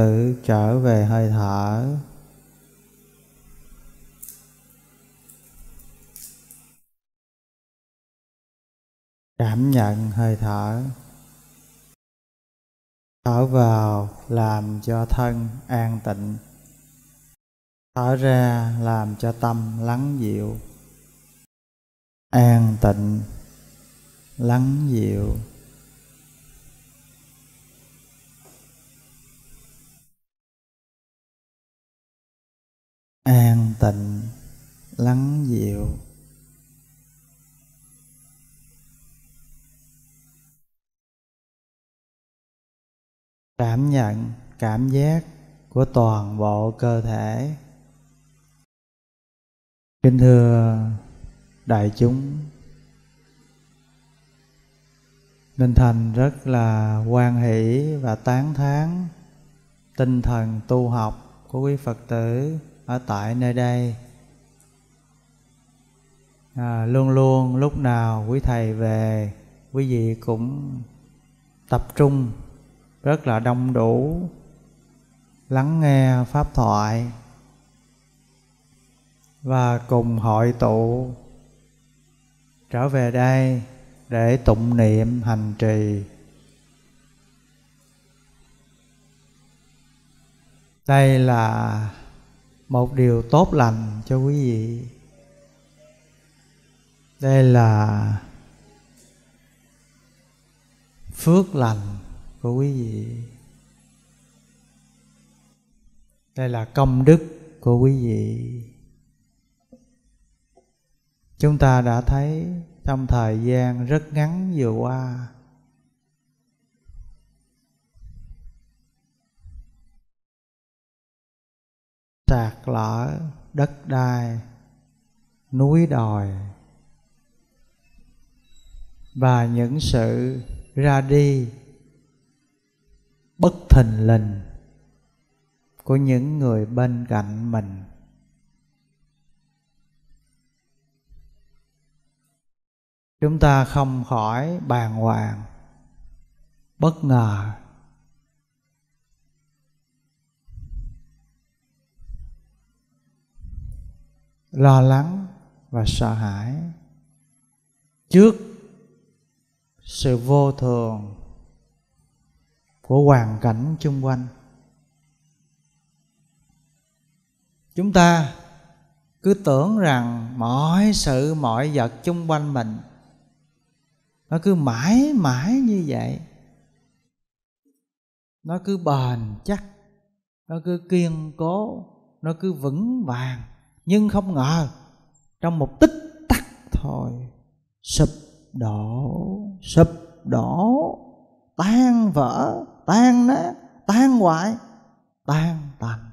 tự trở về hơi thở cảm nhận hơi thở thở vào làm cho thân an tịnh thở ra làm cho tâm lắng dịu an tịnh lắng dịu an tịnh lắng dịu cảm nhận cảm giác của toàn bộ cơ thể kính thưa đại chúng Minh Thành rất là quan hỷ và tán thán tinh thần tu học của quý Phật tử ở tại nơi đây à, luôn luôn lúc nào quý thầy về quý vị cũng tập trung rất là đông đủ lắng nghe pháp thoại và cùng hội tụ trở về đây để tụng niệm hành trì đây là một điều tốt lành cho quý vị đây là phước lành của quý vị đây là công đức của quý vị chúng ta đã thấy trong thời gian rất ngắn vừa qua trạc lỡ đất đai núi đồi và những sự ra đi bất thình lình của những người bên cạnh mình chúng ta không khỏi bàng hoàng bất ngờ lo lắng và sợ hãi trước sự vô thường của hoàn cảnh chung quanh chúng ta cứ tưởng rằng mọi sự mọi vật chung quanh mình nó cứ mãi mãi như vậy nó cứ bền chắc nó cứ kiên cố nó cứ vững vàng nhưng không ngờ trong một tích tắc thôi sụp đổ sụp đổ tan vỡ tan nát tan hoại tan tành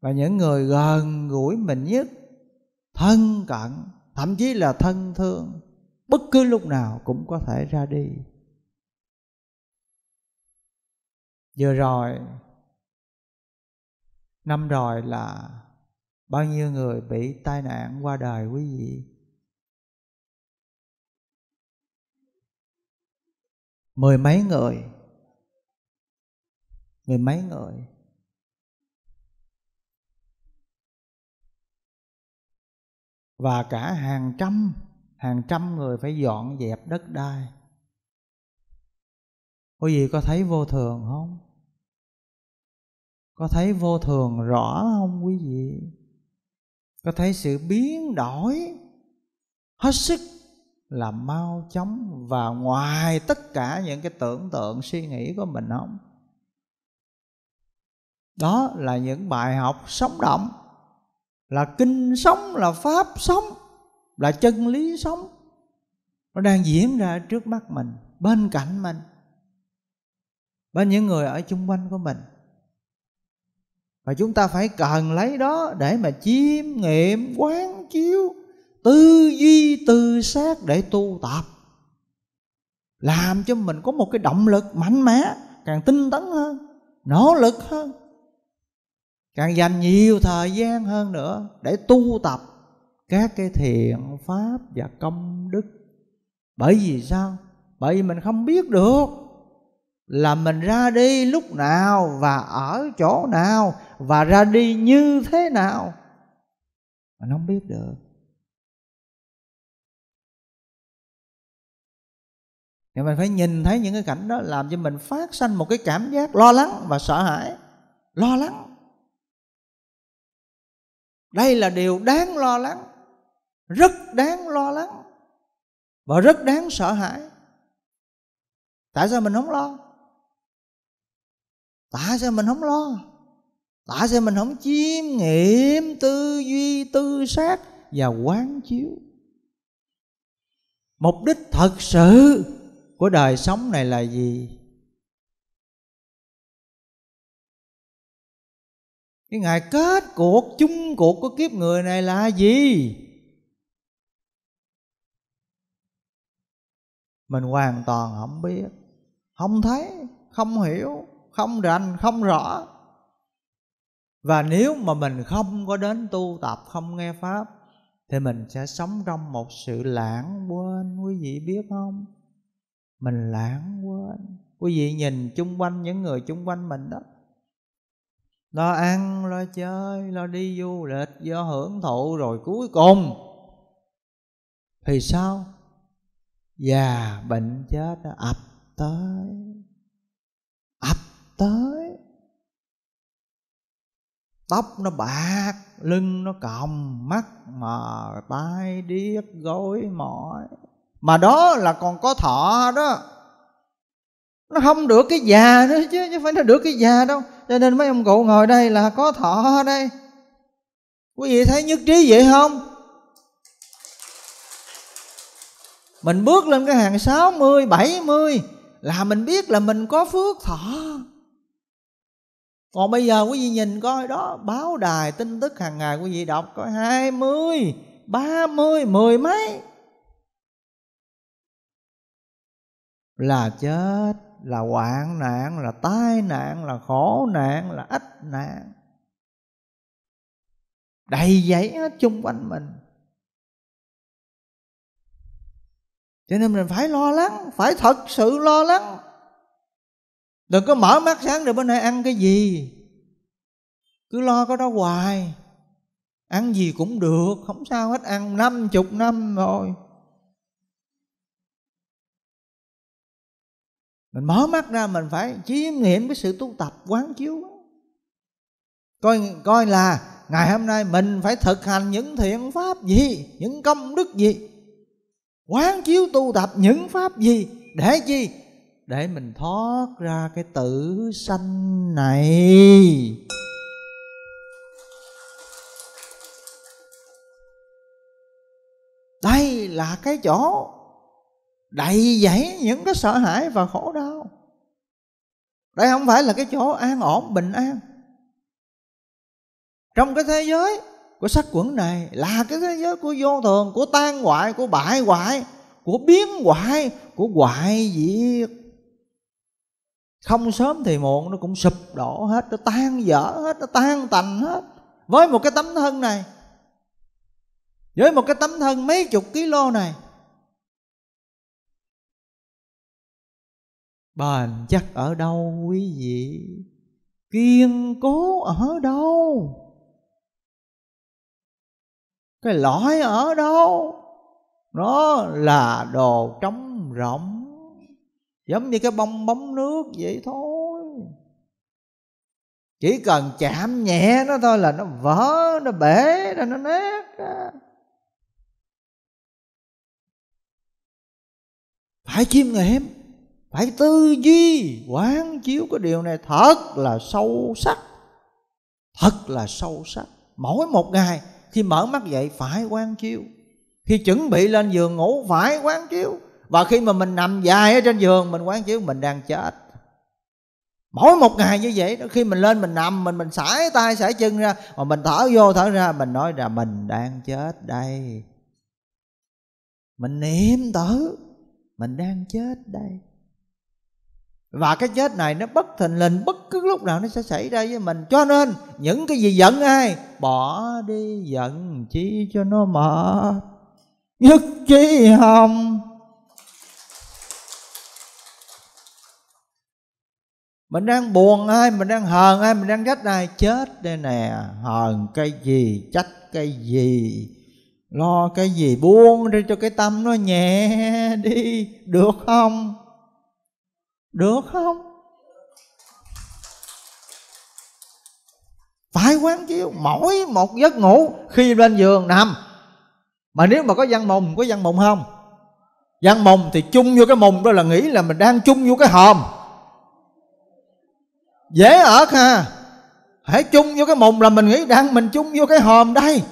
và những người gần gũi mình nhất thân cận thậm chí là thân thương bất cứ lúc nào cũng có thể ra đi vừa rồi năm rồi là bao nhiêu người bị tai nạn qua đời quý vị mười mấy người mười mấy người và cả hàng trăm hàng trăm người phải dọn dẹp đất đai quý vị có thấy vô thường không có thấy vô thường rõ không quý vị có thấy sự biến đổi hết sức là mau chóng và ngoài tất cả những cái tưởng tượng suy nghĩ của mình không đó là những bài học sống động là kinh sống là pháp sống là chân lý sống nó đang diễn ra trước mắt mình bên cạnh mình bên những người ở chung quanh của mình và chúng ta phải cần lấy đó để mà chiêm nghiệm quán chiếu tư duy tư xác để tu tập làm cho mình có một cái động lực mạnh mẽ càng tinh tấn hơn nỗ lực hơn càng dành nhiều thời gian hơn nữa để tu tập các cái thiện pháp và công đức bởi vì sao bởi vì mình không biết được là mình ra đi lúc nào và ở chỗ nào và ra đi như thế nào mà nó không biết được thì mình phải nhìn thấy những cái cảnh đó làm cho mình phát sanh một cái cảm giác lo lắng và sợ hãi lo lắng đây là điều đáng lo lắng rất đáng lo lắng và rất đáng sợ hãi tại sao mình không lo tại sao mình không lo tại sao mình không chiêm nghiệm tư duy tư sát và quán chiếu mục đích thật sự của đời sống này là gì cái ngày kết cuộc chung cuộc của kiếp người này là gì mình hoàn toàn không biết không thấy không hiểu không rành không rõ và nếu mà mình không có đến tu tập không nghe pháp thì mình sẽ sống trong một sự lãng quên quý vị biết không mình lãng quên quý vị nhìn chung quanh những người chung quanh mình đó lo ăn lo chơi lo đi du lịch do hưởng thụ rồi cuối cùng thì sao già bệnh chết ập tới ập tới tóc nó bạc lưng nó còng mắt mà tai điếc gối mỏi mà đó là còn có thọ đó nó không được cái già nữa chứ chứ phải nó được cái già đâu cho nên mấy ông cụ ngồi đây là có thọ đây quý vị thấy nhất trí vậy không mình bước lên cái hàng 60, 70 là mình biết là mình có phước thọ còn bây giờ quý vị nhìn coi đó báo đài tin tức hàng ngày quý vị đọc có hai mươi ba mươi mười mấy là chết là hoạn nạn là tai nạn là khổ nạn là ách nạn đầy dãy hết chung quanh mình cho nên mình phải lo lắng phải thật sự lo lắng đừng có mở mắt sáng rồi bữa nay ăn cái gì cứ lo có đó hoài ăn gì cũng được không sao hết ăn năm chục năm rồi mình mở mắt ra mình phải chiêm nghiệm cái sự tu tập quán chiếu coi coi là ngày hôm nay mình phải thực hành những thiện pháp gì những công đức gì quán chiếu tu tập những pháp gì để chi để mình thoát ra cái tử sanh này đây là cái chỗ đầy dẫy những cái sợ hãi và khổ đau đây không phải là cái chỗ an ổn bình an trong cái thế giới của sách quẩn này là cái thế giới của vô thường của tan hoại của bại hoại của biến hoại của hoại diệt không sớm thì muộn nó cũng sụp đổ hết nó tan dở hết nó tan tành hết với một cái tấm thân này với một cái tấm thân mấy chục ký lô này bền chắc ở đâu quý vị kiên cố ở đâu cái lõi ở đâu nó là đồ trống rỗng giống như cái bong bóng nước vậy thôi chỉ cần chạm nhẹ nó thôi là nó vỡ nó bể ra nó nát ra phải chiêm nghiệm phải tư duy quán chiếu cái điều này thật là sâu sắc thật là sâu sắc mỗi một ngày khi mở mắt dậy phải quán chiếu khi chuẩn bị lên giường ngủ phải quán chiếu và khi mà mình nằm dài ở trên giường mình quán chiếu mình đang chết mỗi một ngày như vậy đó khi mình lên mình nằm mình mình sải tay sải chân ra mà mình thở vô thở ra mình nói là mình đang chết đây mình niệm tử mình đang chết đây và cái chết này nó bất thình lình bất cứ lúc nào nó sẽ xảy ra với mình cho nên những cái gì giận ai bỏ đi giận chi cho nó mệt nhất chi không mình đang buồn ai mình đang hờn ai mình đang trách ai chết đây nè hờn cái gì trách cái gì lo cái gì buông ra cho cái tâm nó nhẹ đi được không được không phải quán chiếu mỗi một giấc ngủ khi lên giường nằm mà nếu mà có văn mùng có văn mùng không văn mùng thì chung vô cái mùng đó là nghĩ là mình đang chung vô cái hòm dễ ở ha hãy chung vô cái mùng là mình nghĩ đang mình chung vô cái hòm đây và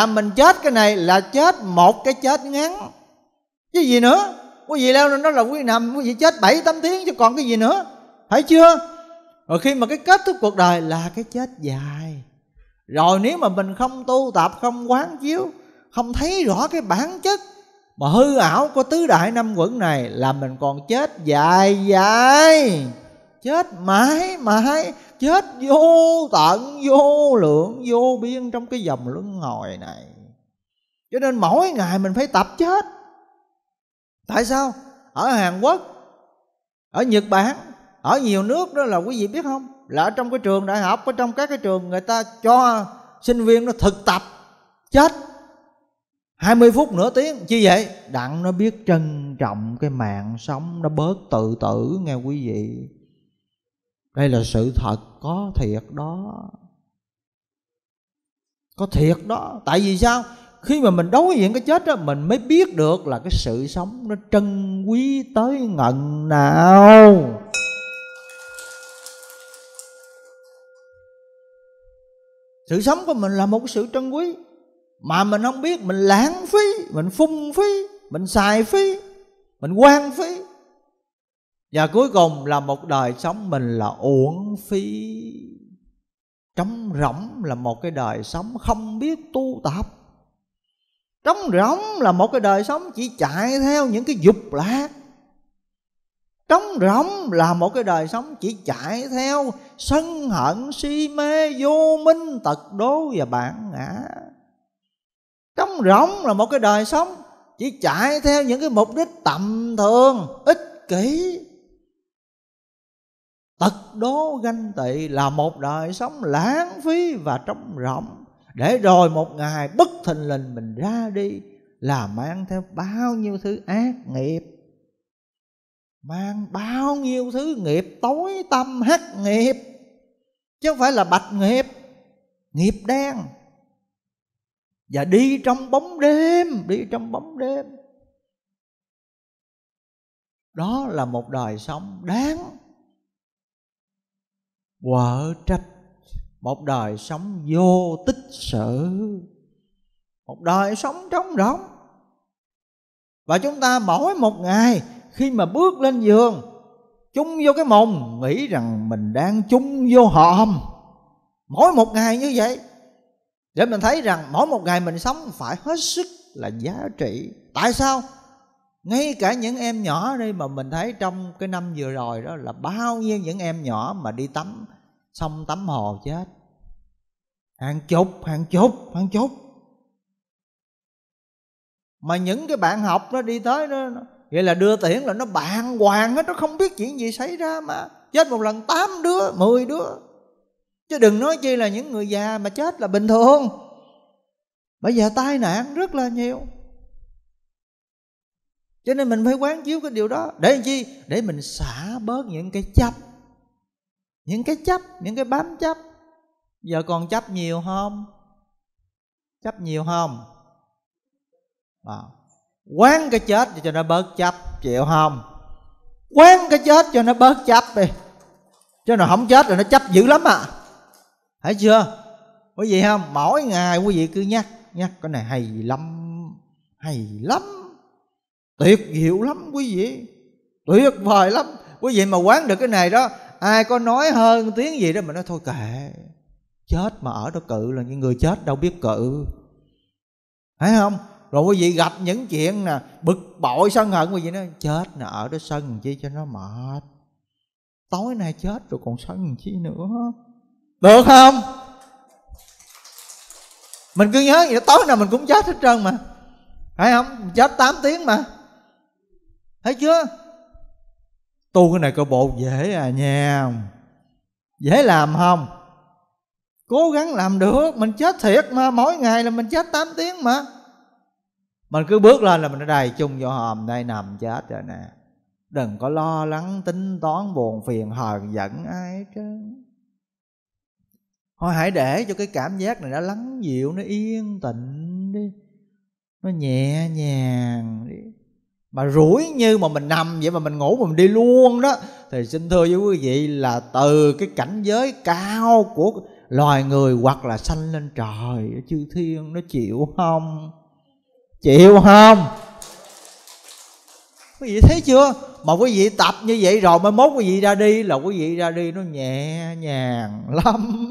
dạ, mình chết cái này là chết một cái chết ngắn chứ gì nữa quý vị leo lên đó là quý nằm quý vị chết bảy tám tiếng chứ còn cái gì nữa phải chưa rồi khi mà cái kết thúc cuộc đời là cái chết dài rồi nếu mà mình không tu tập không quán chiếu không thấy rõ cái bản chất mà hư ảo của tứ đại năm quẩn này là mình còn chết dài dài chết mãi mãi chết vô tận vô lượng vô biên trong cái dòng luân hồi này cho nên mỗi ngày mình phải tập chết tại sao ở hàn quốc ở nhật bản ở nhiều nước đó là quý vị biết không là ở trong cái trường đại học ở trong các cái trường người ta cho sinh viên nó thực tập chết 20 phút nửa tiếng chi vậy đặng nó biết trân trọng cái mạng sống nó bớt tự tử nghe quý vị đây là sự thật có thiệt đó có thiệt đó tại vì sao khi mà mình đối diện cái chết đó mình mới biết được là cái sự sống nó trân quý tới ngần nào sự sống của mình là một sự trân quý mà mình không biết mình lãng phí mình phung phí mình xài phí mình quan phí và cuối cùng là một đời sống mình là uổng phí trống rỗng là một cái đời sống không biết tu tập trống rỗng là một cái đời sống chỉ chạy theo những cái dục lạc trống rỗng là một cái đời sống chỉ chạy theo sân hận si mê vô minh tật đố và bản ngã trống rỗng là một cái đời sống chỉ chạy theo những cái mục đích tầm thường ích kỷ tật đố ganh tị là một đời sống lãng phí và trống rỗng để rồi một ngày bất thình lình mình ra đi là mang theo bao nhiêu thứ ác nghiệp mang bao nhiêu thứ nghiệp tối tâm hắc nghiệp chứ không phải là bạch nghiệp nghiệp đen và đi trong bóng đêm đi trong bóng đêm đó là một đời sống đáng quở trách một đời sống vô tích sở một đời sống trống rỗng và chúng ta mỗi một ngày khi mà bước lên giường chung vô cái mồm nghĩ rằng mình đang chung vô hòm mỗi một ngày như vậy để mình thấy rằng mỗi một ngày mình sống phải hết sức là giá trị tại sao ngay cả những em nhỏ đây mà mình thấy trong cái năm vừa rồi đó là bao nhiêu những em nhỏ mà đi tắm xong tắm hồ chết hàng chục hàng chục hàng chục mà những cái bạn học nó đi tới nó vậy là đưa tiễn là nó bàng hoàng hết nó không biết chuyện gì xảy ra mà chết một lần tám đứa mười đứa chứ đừng nói chi là những người già mà chết là bình thường bây giờ tai nạn rất là nhiều cho nên mình phải quán chiếu cái điều đó để làm chi để mình xả bớt những cái chấp những cái chấp những cái bám chấp giờ còn chấp nhiều không chấp nhiều không à. quán cái chết cho nó bớt chấp chịu không quán cái chết cho nó bớt chấp đi chứ nó không chết rồi nó chấp dữ lắm à thấy chưa quý vị không mỗi ngày quý vị cứ nhắc nhắc cái này hay lắm hay lắm tuyệt diệu lắm quý vị tuyệt vời lắm quý vị mà quán được cái này đó ai có nói hơn tiếng gì đó mình nói thôi kệ chết mà ở đó cự là những người chết đâu biết cự thấy không rồi quý vị gặp những chuyện nè bực bội sân hận quý vị nói chết nè ở đó sân chi cho nó mệt tối nay chết rồi còn sân chi nữa được không mình cứ nhớ vậy tối nào mình cũng chết hết trơn mà phải không chết 8 tiếng mà thấy chưa tu cái này cơ bộ dễ à nha dễ làm không cố gắng làm được mình chết thiệt mà mỗi ngày là mình chết 8 tiếng mà mình cứ bước lên là mình ở đầy chung vô hòm đây nằm chết rồi nè đừng có lo lắng tính toán buồn phiền hờn giận ai hết trơn thôi hãy để cho cái cảm giác này nó lắng dịu nó yên tĩnh đi nó nhẹ nhàng đi mà rủi như mà mình nằm vậy mà mình ngủ mà mình đi luôn đó thì xin thưa với quý vị là từ cái cảnh giới cao của loài người hoặc là sanh lên trời chư thiên nó chịu không chịu không quý vị thấy chưa mà quý vị tập như vậy rồi mới mốt quý vị ra đi là quý vị ra đi nó nhẹ nhàng lắm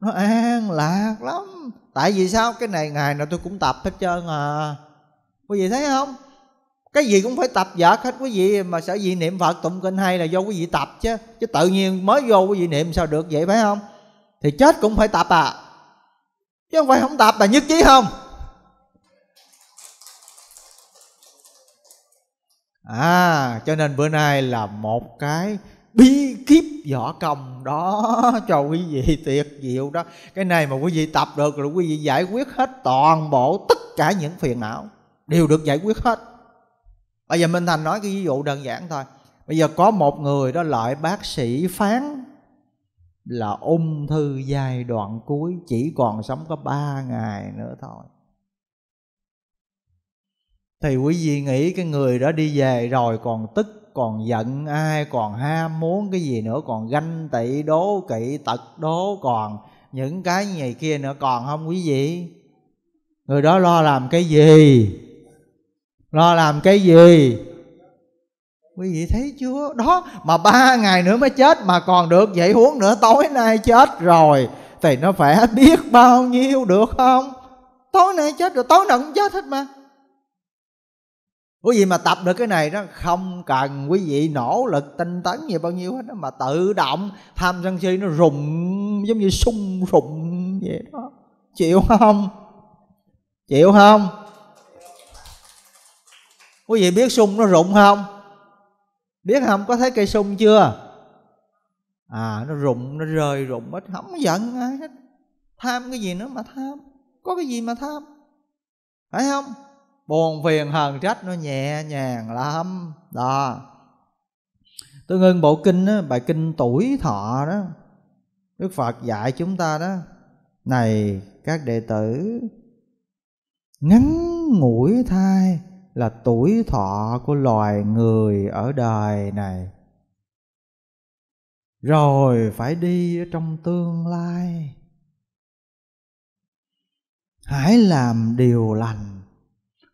nó an lạc lắm tại vì sao cái này ngày nào tôi cũng tập hết trơn à quý vị thấy không cái gì cũng phải tập giả hết quý vị mà sở dĩ niệm phật tụng kinh hay là do quý vị tập chứ chứ tự nhiên mới vô quý vị niệm sao được vậy phải không thì chết cũng phải tập à chứ không phải không tập là nhất trí không à cho nên bữa nay là một cái bí kíp võ công đó cho quý vị tuyệt diệu đó cái này mà quý vị tập được rồi quý vị giải quyết hết toàn bộ tất cả những phiền não đều được giải quyết hết bây giờ minh thành nói cái ví dụ đơn giản thôi bây giờ có một người đó loại bác sĩ phán là ung thư giai đoạn cuối chỉ còn sống có 3 ngày nữa thôi thì quý vị nghĩ cái người đó đi về rồi còn tức còn giận ai còn ham muốn cái gì nữa còn ganh tị đố kỵ tật đố còn những cái gì kia nữa còn không quý vị người đó lo làm cái gì lo làm cái gì quý vị thấy chưa đó mà ba ngày nữa mới chết mà còn được vậy huống nữa tối nay chết rồi thì nó phải biết bao nhiêu được không tối nay chết rồi tối nào cũng chết hết mà quý vị mà tập được cái này đó không cần quý vị nỗ lực tinh tấn gì bao nhiêu hết đó, mà tự động tham sân si nó rùng giống như sung rụng vậy đó chịu không chịu không quý vị biết sung nó rụng không biết không có thấy cây sung chưa à nó rụng nó rơi rụng hết không giận ai hết tham cái gì nữa mà tham có cái gì mà tham phải không buồn phiền hờn trách nó nhẹ nhàng lắm đó tôi ngưng bộ kinh đó, bài kinh tuổi thọ đó đức phật dạy chúng ta đó này các đệ tử ngắn ngủi thai là tuổi thọ của loài người ở đời này rồi phải đi ở trong tương lai hãy làm điều lành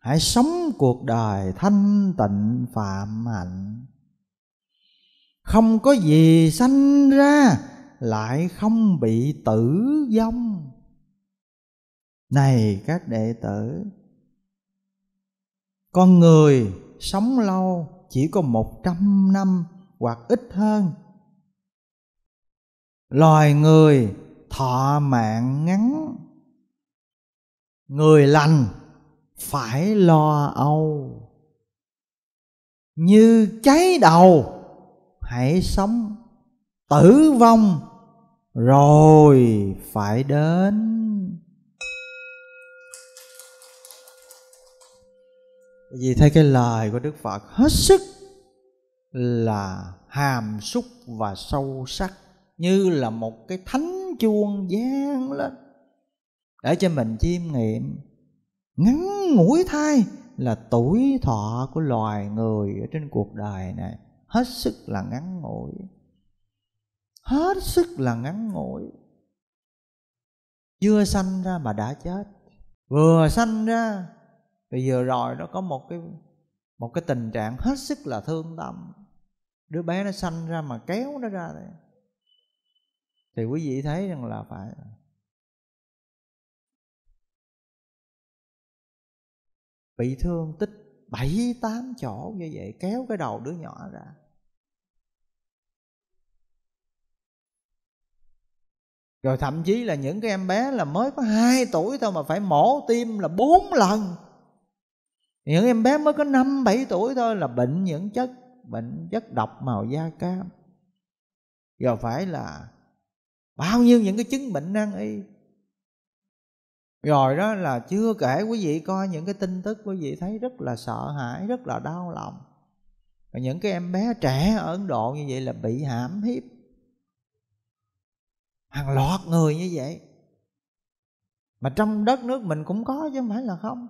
hãy sống cuộc đời thanh tịnh phạm hạnh không có gì sanh ra lại không bị tử vong này các đệ tử con người sống lâu chỉ có 100 năm hoặc ít hơn loài người thọ mạng ngắn người lành phải lo âu như cháy đầu hãy sống tử vong rồi phải đến vì thấy cái lời của đức phật hết sức là hàm xúc và sâu sắc như là một cái thánh chuông vang lên để cho mình chiêm nghiệm ngắn ngủi thay là tuổi thọ của loài người ở trên cuộc đời này hết sức là ngắn ngủi hết sức là ngắn ngủi chưa sanh ra mà đã chết vừa sanh ra bây giờ rồi nó có một cái một cái tình trạng hết sức là thương tâm đứa bé nó sanh ra mà kéo nó ra đây thì quý vị thấy rằng là phải bị thương tích bảy tám chỗ như vậy kéo cái đầu đứa nhỏ ra rồi thậm chí là những cái em bé là mới có 2 tuổi thôi mà phải mổ tim là bốn lần những em bé mới có năm bảy tuổi thôi là bệnh những chất bệnh chất độc màu da cam rồi phải là bao nhiêu những cái chứng bệnh nan y rồi đó là chưa kể quý vị coi những cái tin tức quý vị thấy rất là sợ hãi rất là đau lòng và những cái em bé trẻ ở ấn độ như vậy là bị hãm hiếp hàng loạt người như vậy mà trong đất nước mình cũng có chứ không phải là không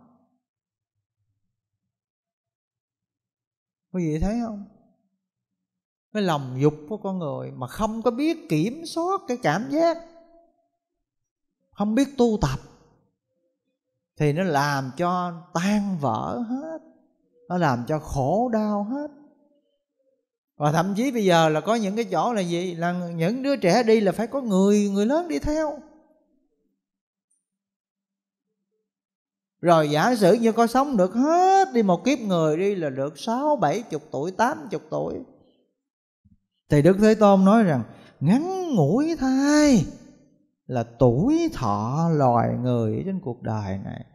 quý vị thấy không cái lòng dục của con người mà không có biết kiểm soát cái cảm giác không biết tu tập thì nó làm cho tan vỡ hết nó làm cho khổ đau hết và thậm chí bây giờ là có những cái chỗ là gì là những đứa trẻ đi là phải có người người lớn đi theo rồi giả sử như có sống được hết đi một kiếp người đi là được sáu bảy chục tuổi tám chục tuổi thì đức thế tôn nói rằng ngắn ngủi thai là tuổi thọ loài người trên cuộc đời này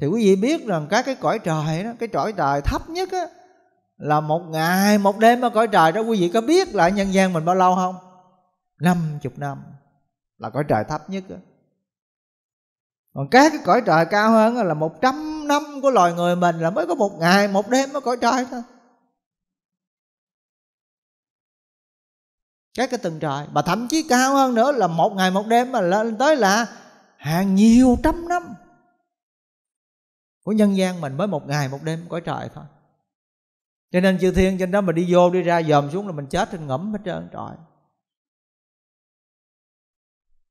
thì quý vị biết rằng các cái cõi trời đó cái cõi trời thấp nhất á là một ngày một đêm ở cõi trời đó quý vị có biết lại nhân gian mình bao lâu không năm chục năm là cõi trời thấp nhất đó còn các cái cõi trời cao hơn là một trăm năm của loài người mình là mới có một ngày một đêm mới cõi trời thôi các cái tầng trời mà thậm chí cao hơn nữa là một ngày một đêm mà lên tới là hàng nhiều trăm năm của nhân gian mình mới một ngày một đêm cõi trời thôi cho nên chư thiên trên đó mà đi vô đi ra dòm xuống là mình chết trên ngẫm hết trơn trời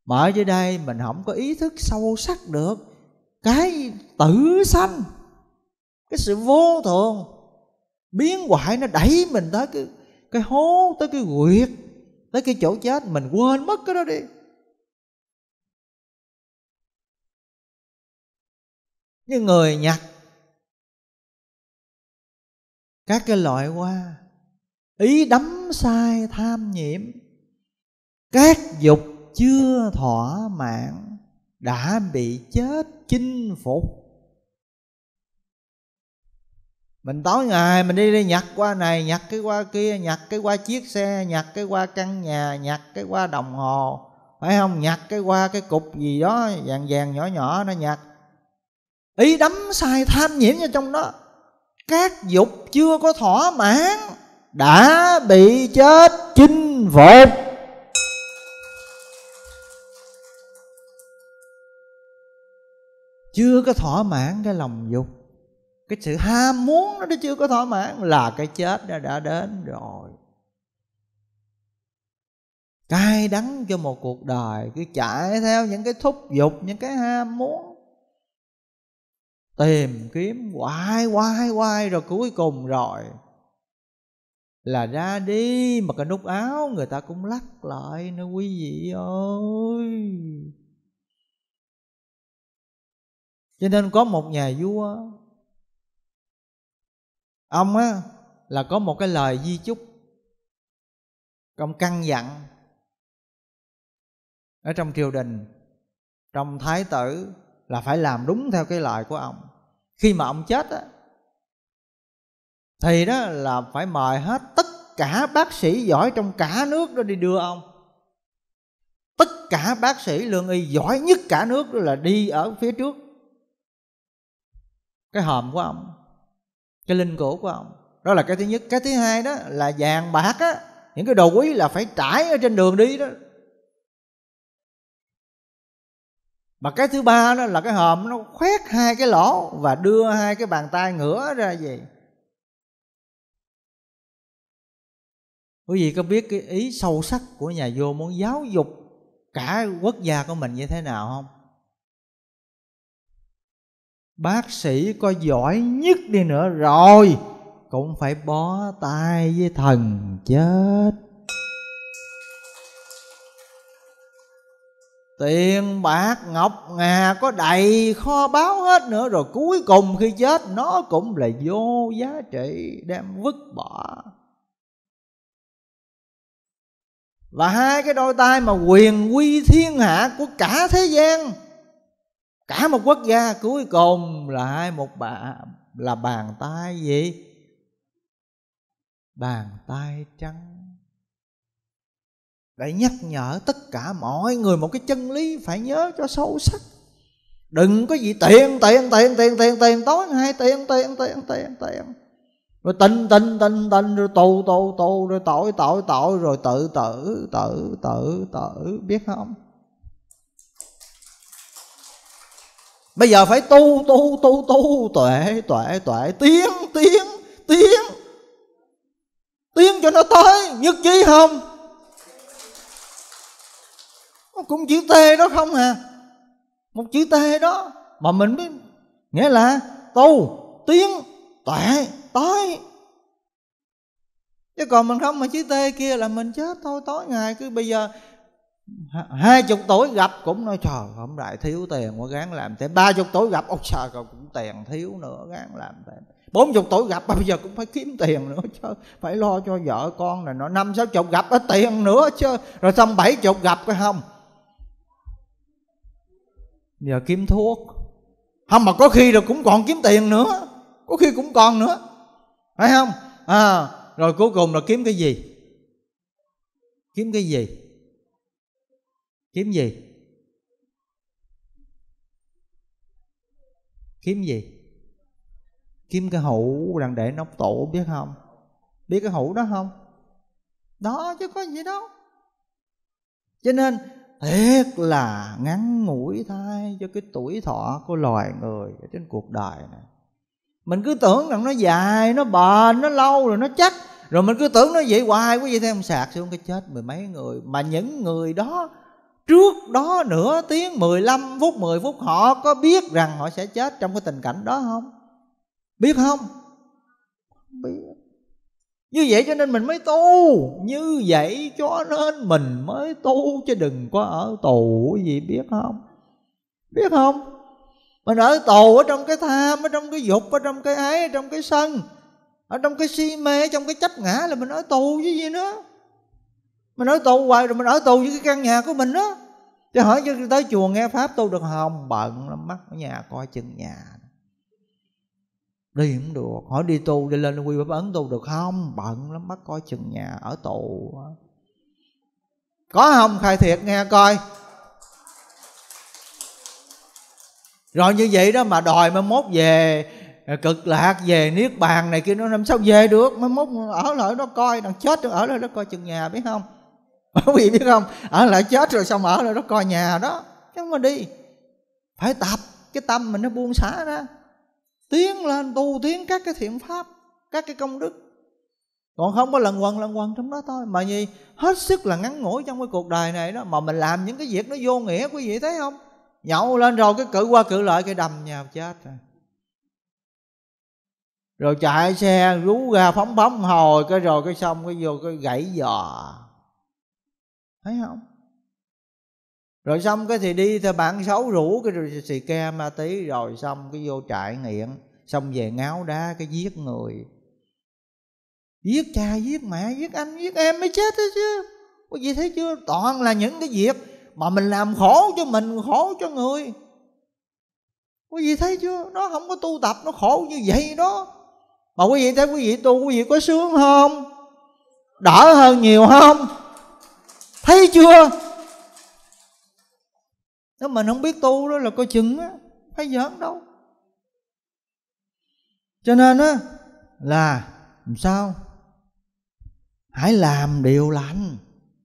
mà ở dưới đây mình không có ý thức sâu sắc được cái tử sanh cái sự vô thường biến hoại nó đẩy mình tới cái cái hố tới cái quyệt tới cái chỗ chết mình quên mất cái đó đi như người nhặt các cái loại hoa ý đắm sai tham nhiễm các dục chưa thỏa mãn đã bị chết chinh phục mình tối ngày mình đi đi nhặt qua này nhặt cái qua kia nhặt cái qua chiếc xe nhặt cái qua căn nhà nhặt cái qua đồng hồ phải không nhặt cái qua cái cục gì đó vàng vàng nhỏ nhỏ nó nhặt ý đắm sai tham nhiễm vào trong đó các dục chưa có thỏa mãn đã bị chết chinh phục chưa có thỏa mãn cái lòng dục cái sự ham muốn nó đã chưa có thỏa mãn là cái chết đã đã đến rồi cay đắng cho một cuộc đời cứ chạy theo những cái thúc dục những cái ham muốn tìm kiếm hoài hoài hoài rồi cuối cùng rồi là ra đi mà cái nút áo người ta cũng lắc lại nữa quý vị ơi cho nên có một nhà vua ông á là có một cái lời di chúc trong căn dặn ở trong triều đình trong thái tử là phải làm đúng theo cái lời của ông khi mà ông chết á thì đó là phải mời hết tất cả bác sĩ giỏi trong cả nước đó đi đưa ông tất cả bác sĩ lương y giỏi nhất cả nước đó là đi ở phía trước cái hòm của ông cái linh cổ của ông đó là cái thứ nhất cái thứ hai đó là vàng bạc á những cái đồ quý là phải trải ở trên đường đi đó mà cái thứ ba đó là cái hòm nó khoét hai cái lỗ và đưa hai cái bàn tay ngửa ra về quý vị có biết cái ý sâu sắc của nhà vua muốn giáo dục cả quốc gia của mình như thế nào không bác sĩ có giỏi nhất đi nữa rồi cũng phải bó tay với thần chết tiền bạc ngọc ngà có đầy kho báu hết nữa rồi cuối cùng khi chết nó cũng là vô giá trị đem vứt bỏ và hai cái đôi tay mà quyền quy thiên hạ của cả thế gian cả một quốc gia cuối cùng là hai một bà là bàn tay gì bàn tay trắng để nhắc nhở tất cả mọi người một cái chân lý phải nhớ cho sâu sắc đừng có gì tiền tiền tiền tiền tiền tiền tối hai tiền tiền tiền tiền tiền rồi tin tin tin tin rồi tù tù tù rồi tội tội tội rồi tự tử tự tử tử biết không bây giờ phải tu tu tu tu tuệ tuệ tuệ tiến tiến tiến tiến cho nó tới nhất trí không cũng chữ t đó không à một chữ t đó mà mình biết nghĩa là tu tiến tuệ tới chứ còn mình không mà chữ t kia là mình chết thôi tối ngày cứ bây giờ hai chục tuổi gặp cũng nói trời không lại thiếu tiền quá gắng làm thêm ba chục tuổi gặp ông sợ còn cũng tiền thiếu nữa gắng làm thêm bốn chục tuổi gặp bây giờ cũng phải kiếm tiền nữa chứ phải lo cho vợ con này nó năm sáu chục gặp ít tiền nữa chứ rồi xong bảy chục gặp phải không giờ kiếm thuốc không mà có khi rồi cũng còn kiếm tiền nữa có khi cũng còn nữa phải không à rồi cuối cùng là kiếm cái gì kiếm cái gì kiếm gì kiếm gì kiếm cái hũ đang để nóc tổ biết không biết cái hũ đó không đó chứ có gì đâu cho nên thiệt là ngắn ngủi thay cho cái tuổi thọ của loài người ở trên cuộc đời này mình cứ tưởng rằng nó dài nó bền nó lâu rồi nó chắc rồi mình cứ tưởng nó vậy hoài quý vị thấy ông sạc xuống cái chết mười mấy người mà những người đó Trước đó nửa tiếng 15 phút 10 phút Họ có biết rằng họ sẽ chết trong cái tình cảnh đó không? Biết không? Không biết Như vậy cho nên mình mới tu Như vậy cho nên mình mới tu Chứ đừng có ở tù gì biết không? Biết không? Mình ở tù ở trong cái tham Ở trong cái dục, ở trong cái ái, ở trong cái sân Ở trong cái si mê, ở trong cái chấp ngã Là mình ở tù chứ gì nữa mình ở tù hoài rồi mình ở tù với cái căn nhà của mình đó chứ hỏi chứ tới chùa nghe pháp tu được không bận lắm mắt ở nhà coi chừng nhà đi cũng được hỏi đi tu đi lên quy pháp ấn tu được không bận lắm mắt coi chừng nhà ở tù có không khai thiệt nghe coi rồi như vậy đó mà đòi mới mốt về cực lạc về niết bàn này kia nó năm sao về được mới mốt ở lại đó coi đằng chết ở lại đó coi chừng nhà biết không quý vị biết không ở lại chết rồi xong ở rồi đó coi nhà đó chứ mà đi phải tập cái tâm mình nó buông xả ra tiến lên tu tiến các cái thiện pháp các cái công đức còn không có lần quần lần quần trong đó thôi mà gì hết sức là ngắn ngủi trong cái cuộc đời này đó mà mình làm những cái việc nó vô nghĩa quý vị thấy không nhậu lên rồi cái cự qua cự lại cái đầm nhà chết rồi rồi chạy xe rú ra phóng phóng hồi cái rồi cái xong cái vô cái gãy giò thấy không rồi xong cái thì đi theo bạn xấu rủ cái rồi xì ke ma tí rồi xong cái vô trại nghiện xong về ngáo đá cái giết người giết cha giết mẹ giết anh giết em mới chết đó chứ có gì thấy chưa toàn là những cái việc mà mình làm khổ cho mình khổ cho người quý vị thấy chưa nó không có tu tập nó khổ như vậy đó mà quý vị thấy quý vị tu quý vị có sướng không đỡ hơn nhiều không thấy chưa nếu mình không biết tu đó là coi chừng á phải giỡn đâu cho nên á là làm sao hãy làm điều lành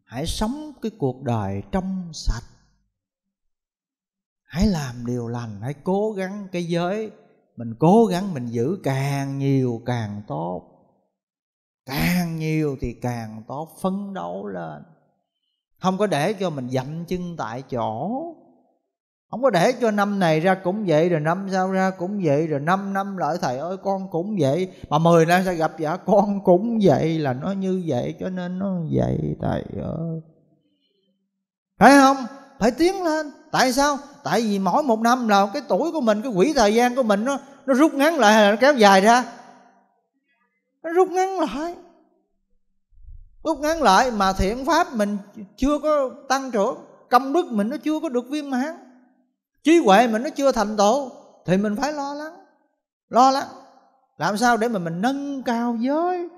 hãy sống cái cuộc đời trong sạch hãy làm điều lành hãy cố gắng cái giới mình cố gắng mình giữ càng nhiều càng tốt càng nhiều thì càng tốt phấn đấu lên không có để cho mình dậm chân tại chỗ không có để cho năm này ra cũng vậy rồi năm sau ra cũng vậy rồi năm năm lại thầy ơi con cũng vậy mà mười năm sẽ gặp dạ con cũng vậy là nó như vậy cho nên nó vậy thầy ơi phải không phải tiến lên tại sao tại vì mỗi một năm là cái tuổi của mình cái quỹ thời gian của mình nó nó rút ngắn lại hay là nó kéo dài ra nó rút ngắn lại rút ngắn lại mà thiện pháp mình chưa có tăng trưởng công đức mình nó chưa có được viên mãn trí huệ mình nó chưa thành tựu thì mình phải lo lắng lo lắng làm sao để mà mình nâng cao giới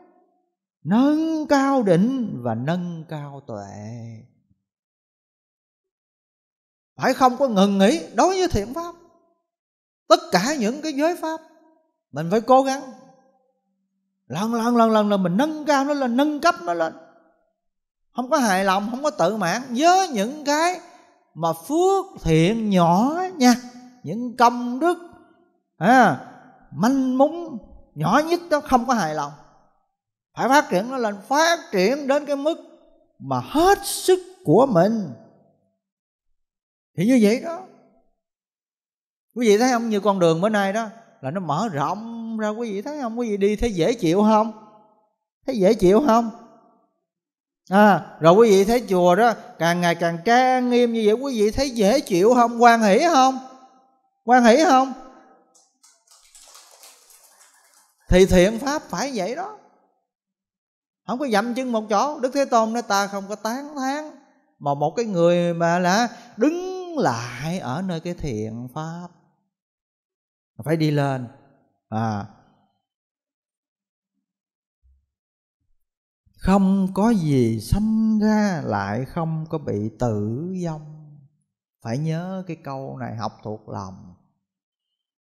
nâng cao định và nâng cao tuệ phải không có ngừng nghỉ đối với thiện pháp tất cả những cái giới pháp mình phải cố gắng lần lần lần lần là mình nâng cao nó lên nâng cấp nó lên không có hài lòng không có tự mãn với những cái mà phước thiện nhỏ nha những công đức à, manh múng nhỏ nhất đó không có hài lòng phải phát triển nó lên phát triển đến cái mức mà hết sức của mình thì như vậy đó quý vị thấy không như con đường bữa nay đó là nó mở rộng ra quý vị thấy không quý vị đi thấy dễ chịu không thấy dễ chịu không à rồi quý vị thấy chùa đó càng ngày càng trang nghiêm như vậy quý vị thấy dễ chịu không quan hỷ không quan hỷ không thì thiện pháp phải vậy đó không có dậm chân một chỗ đức thế tôn nói ta không có tán thán mà một cái người mà là đứng lại ở nơi cái thiện pháp phải đi lên à, không có gì sanh ra lại không có bị tử vong phải nhớ cái câu này học thuộc lòng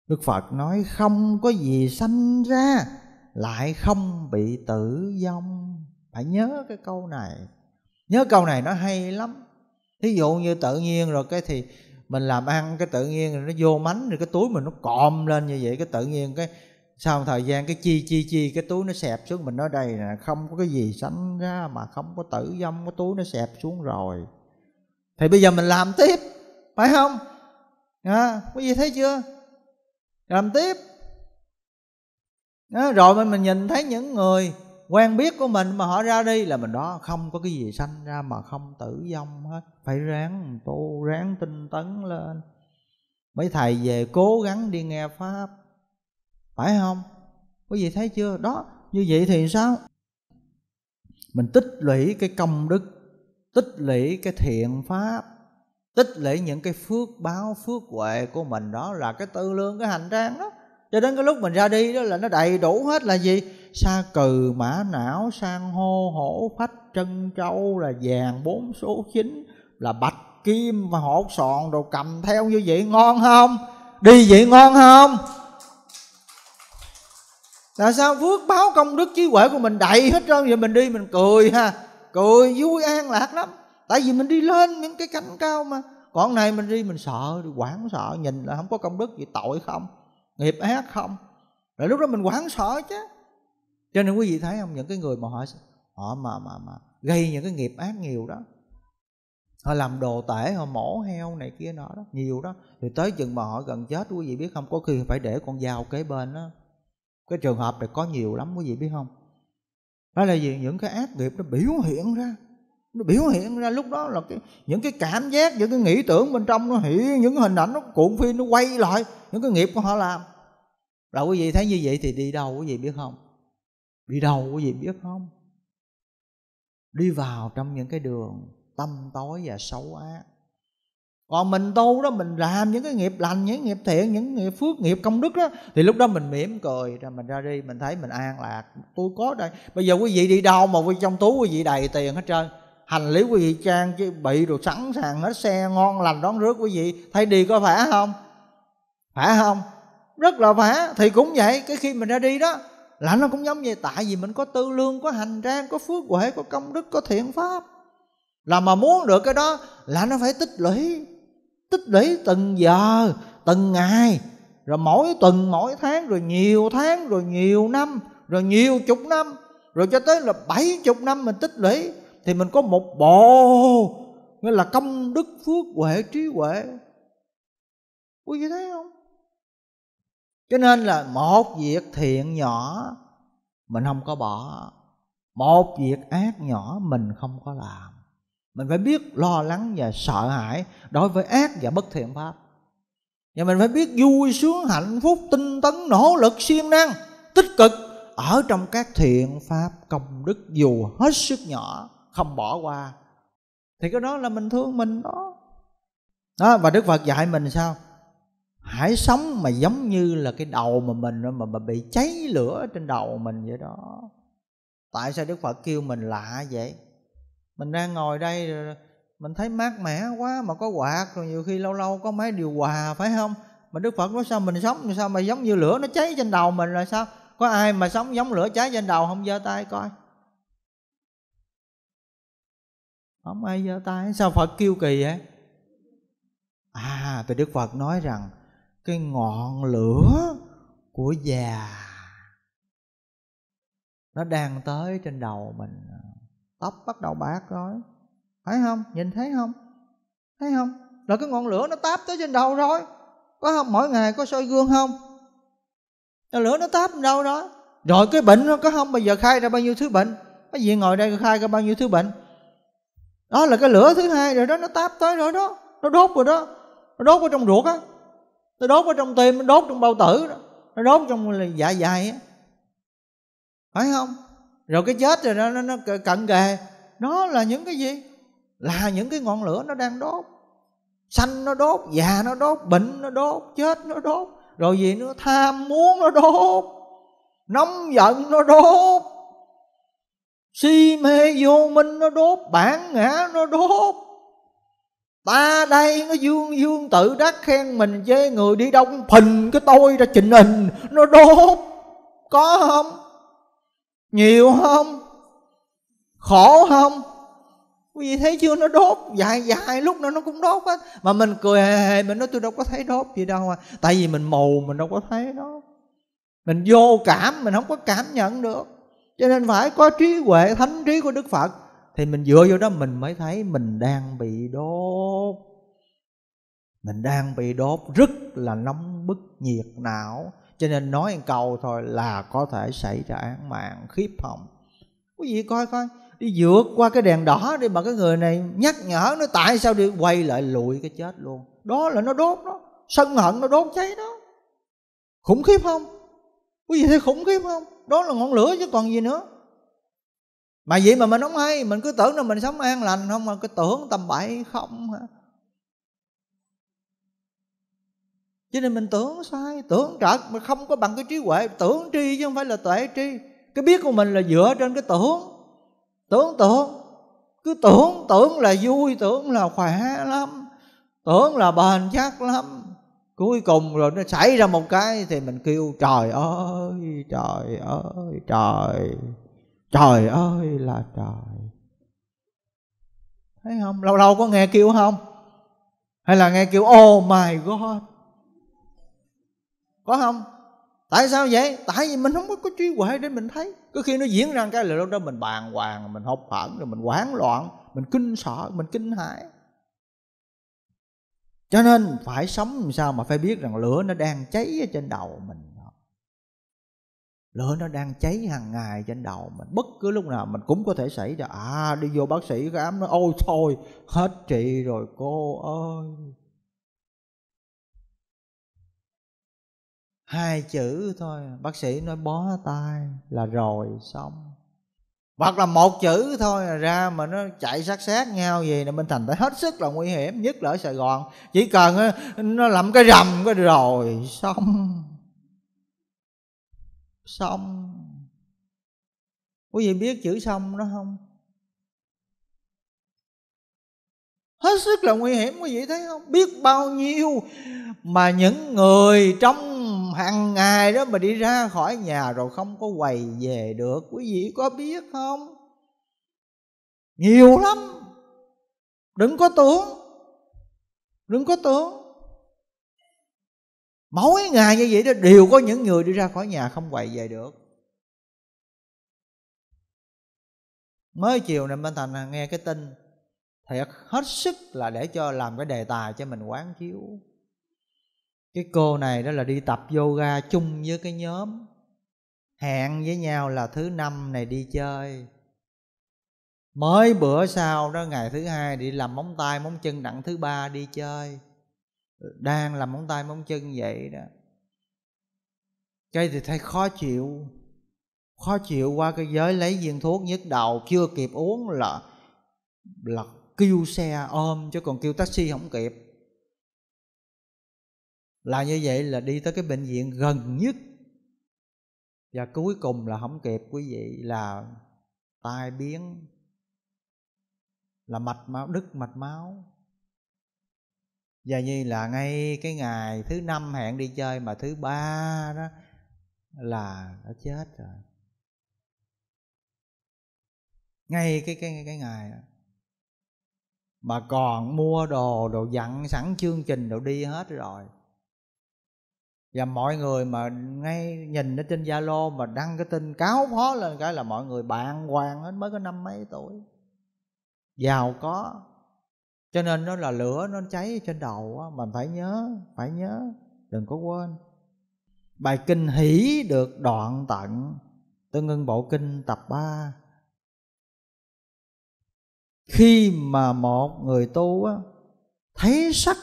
đức phật nói không có gì sanh ra lại không bị tử vong phải nhớ cái câu này nhớ câu này nó hay lắm thí dụ như tự nhiên rồi cái thì mình làm ăn cái tự nhiên nó vô mánh rồi cái túi mình nó còm lên như vậy cái tự nhiên cái sau một thời gian cái chi chi chi cái túi nó xẹp xuống mình nói đây là không có cái gì sánh ra mà không có tử dâm cái túi nó xẹp xuống rồi thì bây giờ mình làm tiếp phải không à, có gì thấy chưa làm tiếp đó, rồi mình nhìn thấy những người quen biết của mình mà họ ra đi là mình đó không có cái gì sanh ra mà không tử vong hết phải ráng tu ráng tinh tấn lên mấy thầy về cố gắng đi nghe pháp phải không có gì thấy chưa đó như vậy thì sao mình tích lũy cái công đức tích lũy cái thiện pháp tích lũy những cái phước báo phước huệ của mình đó là cái tư lương cái hành trang đó cho đến cái lúc mình ra đi đó là nó đầy đủ hết là gì sa cừ mã não sang hô hổ phách trân châu là vàng bốn số chín là bạch kim và hột sòn đồ cầm theo như vậy ngon không đi vậy ngon không là sao phước báo công đức trí huệ của mình đầy hết trơn vậy mình đi mình cười ha cười vui an lạc lắm tại vì mình đi lên những cái cánh cao mà còn này mình đi mình sợ đi quảng sợ nhìn là không có công đức gì tội không nghiệp ác không rồi lúc đó mình quảng sợ chứ cho nên quý vị thấy không những cái người mà họ họ mà mà mà gây những cái nghiệp ác nhiều đó họ làm đồ tể họ mổ heo này kia nọ đó nhiều đó thì tới chừng mà họ gần chết quý vị biết không có khi phải để con dao kế bên đó cái trường hợp này có nhiều lắm quý vị biết không đó là gì những cái ác nghiệp nó biểu hiện ra nó biểu hiện ra lúc đó là cái những cái cảm giác những cái nghĩ tưởng bên trong nó hiện những hình ảnh nó cuộn phim nó quay lại những cái nghiệp của họ làm rồi quý vị thấy như vậy thì đi đâu quý vị biết không đi đâu quý vị biết không đi vào trong những cái đường tâm tối và xấu ác còn mình tu đó mình làm những cái nghiệp lành những nghiệp thiện những nghiệp phước nghiệp công đức đó thì lúc đó mình mỉm cười rồi mình ra đi mình thấy mình an lạc tôi có đây bây giờ quý vị đi đâu mà quý trong túi quý vị đầy tiền hết trơn hành lý quý vị trang chứ bị đồ sẵn sàng hết xe ngon lành đón rước quý vị thấy đi có phải không phải không rất là phá thì cũng vậy cái khi mình ra đi đó là nó cũng giống vậy tại vì mình có tư lương có hành trang có phước huệ có công đức có thiện pháp là mà muốn được cái đó là nó phải tích lũy tích lũy từng giờ từng ngày rồi mỗi tuần mỗi tháng rồi nhiều tháng rồi nhiều năm rồi nhiều chục năm rồi cho tới là bảy chục năm mình tích lũy thì mình có một bộ nghĩa là công đức phước huệ trí huệ quý vị thấy không cho nên là một việc thiện nhỏ mình không có bỏ một việc ác nhỏ mình không có làm mình phải biết lo lắng và sợ hãi đối với ác và bất thiện pháp và mình phải biết vui sướng hạnh phúc tinh tấn nỗ lực siêng năng tích cực ở trong các thiện pháp công đức dù hết sức nhỏ không bỏ qua thì cái đó là mình thương mình đó đó và đức phật dạy mình sao hãy sống mà giống như là cái đầu mà mình mà, mà bị cháy lửa trên đầu mình vậy đó tại sao đức phật kêu mình lạ vậy mình đang ngồi đây mình thấy mát mẻ quá mà có quạt rồi nhiều khi lâu lâu có mấy điều hòa phải không mà đức phật nói sao mình sống sao mà giống như lửa nó cháy trên đầu mình là sao có ai mà sống giống lửa cháy trên đầu không giơ tay coi không ai giơ tay sao phật kêu kỳ vậy à thì đức phật nói rằng cái ngọn lửa của già nó đang tới trên đầu mình tóc bắt đầu bạc rồi phải không nhìn thấy không thấy không là cái ngọn lửa nó táp tới trên đầu rồi có không mỗi ngày có soi gương không rồi lửa nó táp đâu đó rồi cái bệnh nó có không bây giờ khai ra bao nhiêu thứ bệnh cái gì ngồi đây khai ra bao nhiêu thứ bệnh đó là cái lửa thứ hai rồi đó nó táp tới rồi đó nó đốt rồi đó nó đốt ở trong ruột á nó đốt ở trong tim nó đốt trong bao tử đó nó đốt trong dạ dày á phải không rồi cái chết rồi nó, nó, nó cận kề nó là những cái gì là những cái ngọn lửa nó đang đốt xanh nó đốt già nó đốt bệnh nó đốt chết nó đốt rồi gì nữa tham muốn nó đốt nóng giận nó đốt si mê vô minh nó đốt bản ngã nó đốt ta đây nó dương dương tự đắc khen mình với người đi đông phình cái tôi ra trình hình nó đốt có không nhiều không khổ không vì thấy chưa nó đốt dài dài lúc nào nó cũng đốt á mà mình cười hề hề mình nói tôi đâu có thấy đốt gì đâu à tại vì mình mù mình đâu có thấy nó mình vô cảm mình không có cảm nhận được cho nên phải có trí huệ thánh trí của đức phật thì mình dựa vô đó mình mới thấy mình đang bị đốt mình đang bị đốt rất là nóng bức nhiệt não cho nên nói cầu thôi là có thể xảy ra án mạng khiếp hồng quý vị coi coi đi vượt qua cái đèn đỏ đi mà cái người này nhắc nhở nó tại sao đi quay lại lụi cái chết luôn đó là nó đốt nó sân hận nó đốt cháy nó khủng khiếp không quý vị thấy khủng khiếp không đó là ngọn lửa chứ còn gì nữa mà vậy mà mình không hay mình cứ tưởng là mình sống an lành không mà cứ tưởng tầm bậy không hả cho nên mình tưởng sai tưởng trật mà không có bằng cái trí huệ tưởng tri chứ không phải là tuệ tri cái biết của mình là dựa trên cái tưởng tưởng tưởng cứ tưởng tưởng là vui tưởng là khỏe lắm tưởng là bền chắc lắm cuối cùng rồi nó xảy ra một cái thì mình kêu trời ơi trời ơi trời trời ơi là trời thấy không lâu lâu có nghe kêu không hay là nghe kêu oh my god có không tại sao vậy tại vì mình không có, có trí huệ để mình thấy cứ khi nó diễn ra cái lời lúc đó mình bàng hoàng mình hốc hẳn rồi mình hoảng loạn mình kinh sợ mình kinh hãi cho nên phải sống làm sao mà phải biết rằng lửa nó đang cháy ở trên đầu mình lửa nó đang cháy hàng ngày trên đầu mình bất cứ lúc nào mình cũng có thể xảy ra à đi vô bác sĩ khám nó ôi thôi hết trị rồi cô ơi hai chữ thôi bác sĩ nói bó tay là rồi xong hoặc là một chữ thôi ra mà nó chạy sát sát nhau gì là bên thành phải hết sức là nguy hiểm nhất là ở sài gòn chỉ cần ờ, nó làm cái rầm cái rồi xong xong quý vị biết chữ xong nó không hết sức là nguy hiểm quý vị thấy không biết bao nhiêu mà những người trong hàng ngày đó mà đi ra khỏi nhà rồi không có quầy về được quý vị có biết không nhiều lắm đừng có tưởng đừng có tưởng mỗi ngày như vậy đó đều có những người đi ra khỏi nhà không quay về được mới chiều này bên thành nghe cái tin thiệt hết sức là để cho làm cái đề tài cho mình quán chiếu cái cô này đó là đi tập yoga chung với cái nhóm hẹn với nhau là thứ năm này đi chơi mới bữa sau đó ngày thứ hai đi làm móng tay móng chân đặng thứ ba đi chơi đang làm móng tay móng chân vậy đó cái thì thấy khó chịu khó chịu qua cái giới lấy viên thuốc nhức đầu chưa kịp uống là là kêu xe ôm chứ còn kêu taxi không kịp là như vậy là đi tới cái bệnh viện gần nhất và cuối cùng là không kịp quý vị là tai biến là mạch máu đứt mạch máu và như là ngay cái ngày thứ năm hẹn đi chơi mà thứ ba đó là đã chết rồi ngay cái cái cái ngày đó. mà còn mua đồ đồ dặn sẵn chương trình đồ đi hết rồi và mọi người mà ngay nhìn ở trên zalo mà đăng cái tin cáo phó lên cái là mọi người bạn hoàng hết mới có năm mấy tuổi giàu có cho nên nó là lửa nó cháy trên đầu á, mình phải nhớ phải nhớ đừng có quên bài kinh hỷ được đoạn tận tương ưng bộ kinh tập 3 khi mà một người tu á, thấy sắc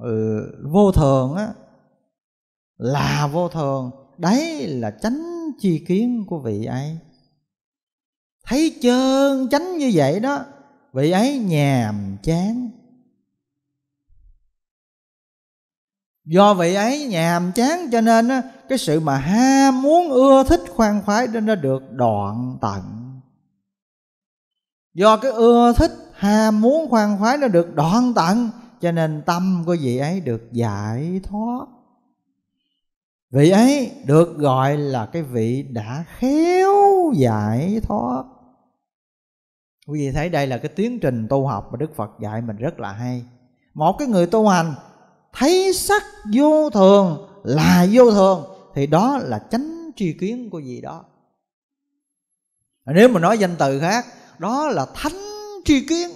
ừ, vô thường á, là vô thường đấy là tránh chi kiến của vị ấy thấy trơn tránh như vậy đó vị ấy nhàm chán do vị ấy nhàm chán cho nên á, cái sự mà ham muốn ưa thích khoan khoái nên nó được đoạn tận do cái ưa thích ham muốn khoan khoái nó được đoạn tận cho nên tâm của vị ấy được giải thoát vị ấy được gọi là cái vị đã khéo giải thoát quý vị thấy đây là cái tiến trình tu học mà đức phật dạy mình rất là hay một cái người tu hành thấy sắc vô thường là vô thường thì đó là chánh tri kiến của gì đó nếu mà nói danh từ khác đó là thánh tri kiến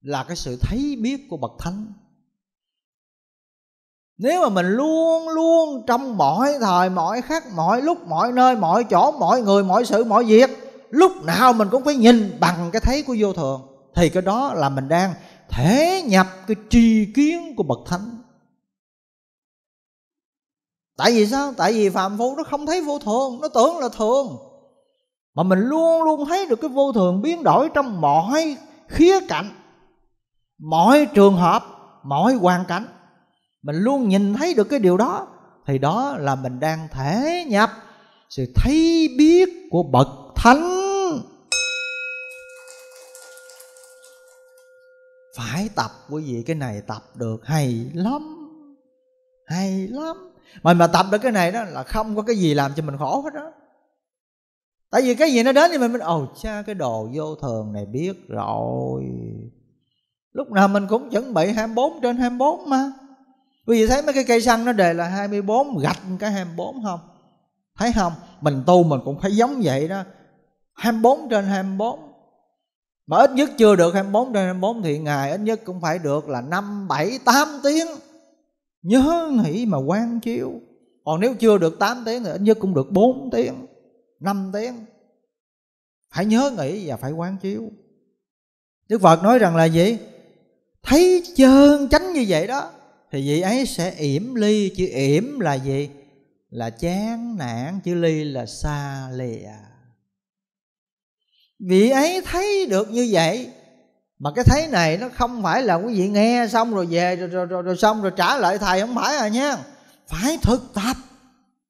là cái sự thấy biết của bậc thánh nếu mà mình luôn luôn trong mọi thời mọi khắc mọi lúc mọi nơi mọi chỗ mọi người mọi sự mọi việc lúc nào mình cũng phải nhìn bằng cái thấy của vô thường thì cái đó là mình đang thể nhập cái tri kiến của bậc thánh tại vì sao tại vì phạm phu nó không thấy vô thường nó tưởng là thường mà mình luôn luôn thấy được cái vô thường biến đổi trong mọi khía cạnh mọi trường hợp mọi hoàn cảnh mình luôn nhìn thấy được cái điều đó thì đó là mình đang thể nhập sự thấy biết của bậc thánh phải tập quý vị cái này tập được hay lắm hay lắm mà mà tập được cái này đó là không có cái gì làm cho mình khổ hết đó tại vì cái gì nó đến thì mình mình ồ oh, cha cái đồ vô thường này biết rồi lúc nào mình cũng chuẩn bị 24 trên 24 mà quý vị thấy mấy cái cây xăng nó đề là 24 gạch cái 24 không thấy không mình tu mình cũng phải giống vậy đó 24 trên 24 mà ít nhất chưa được 24 trên 24 thì ngày ít nhất cũng phải được là 5, 7, 8 tiếng nhớ nghĩ mà quan chiếu còn nếu chưa được 8 tiếng thì ít nhất cũng được 4 tiếng 5 tiếng phải nhớ nghĩ và phải quán chiếu Đức Phật nói rằng là gì thấy chơn tránh như vậy đó thì vị ấy sẽ yểm ly chứ yểm là gì là chán nản chứ ly là xa lìa vị ấy thấy được như vậy mà cái thấy này nó không phải là quý vị nghe xong rồi về rồi, rồi, rồi, rồi xong rồi trả lại thầy không phải à nha phải thực tập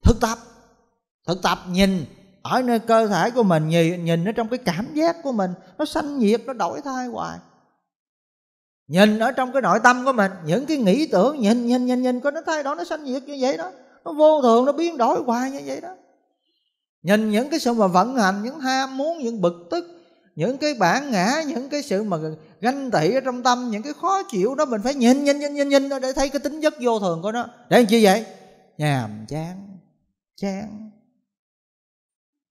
thực tập thực tập nhìn ở nơi cơ thể của mình nhìn nhìn ở trong cái cảm giác của mình nó sanh nhiệt nó đổi thay hoài nhìn ở trong cái nội tâm của mình những cái nghĩ tưởng nhìn nhìn nhìn nhìn coi nó thay đổi nó sanh nhiệt như vậy đó nó vô thường nó biến đổi hoài như vậy đó nhìn những cái sự mà vận hành những ham muốn những bực tức những cái bản ngã những cái sự mà ganh tị ở trong tâm những cái khó chịu đó mình phải nhìn nhìn nhìn nhìn nhìn để thấy cái tính chất vô thường của nó để làm chi vậy nhàm chán chán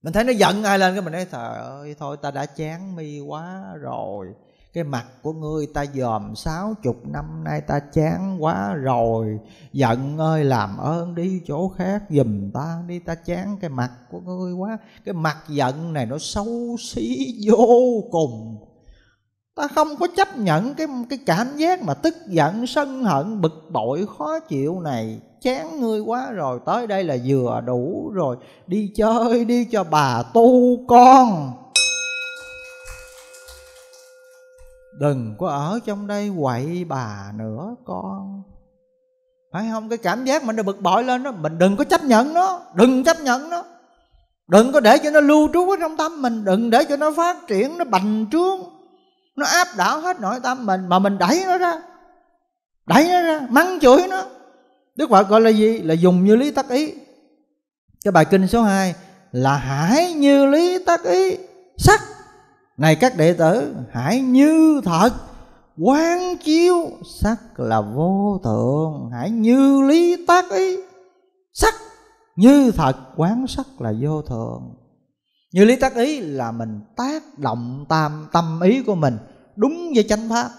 mình thấy nó giận ai lên cái mình nói trời ơi thôi ta đã chán mi quá rồi cái mặt của ngươi ta dòm sáu chục năm nay ta chán quá rồi giận ơi làm ơn đi chỗ khác giùm ta đi ta chán cái mặt của ngươi quá cái mặt giận này nó xấu xí vô cùng ta không có chấp nhận cái cái cảm giác mà tức giận sân hận bực bội khó chịu này chán ngươi quá rồi tới đây là vừa đủ rồi đi chơi đi cho bà tu con đừng có ở trong đây quậy bà nữa con phải không cái cảm giác mình đã bực bội lên đó mình đừng có chấp nhận nó đừng chấp nhận nó đừng có để cho nó lưu trú ở trong tâm mình đừng để cho nó phát triển nó bành trướng nó áp đảo hết nội tâm mình mà mình đẩy nó ra đẩy nó ra mắng chửi nó đức phật gọi là gì là dùng như lý tắc ý cái bài kinh số 2 là hãy như lý tắc ý sắc này các đệ tử hãy như thật quán chiếu sắc là vô thượng hãy như lý tác ý sắc như thật quán sắc là vô thượng như lý tác ý là mình tác động tam tâm ý của mình đúng với chánh pháp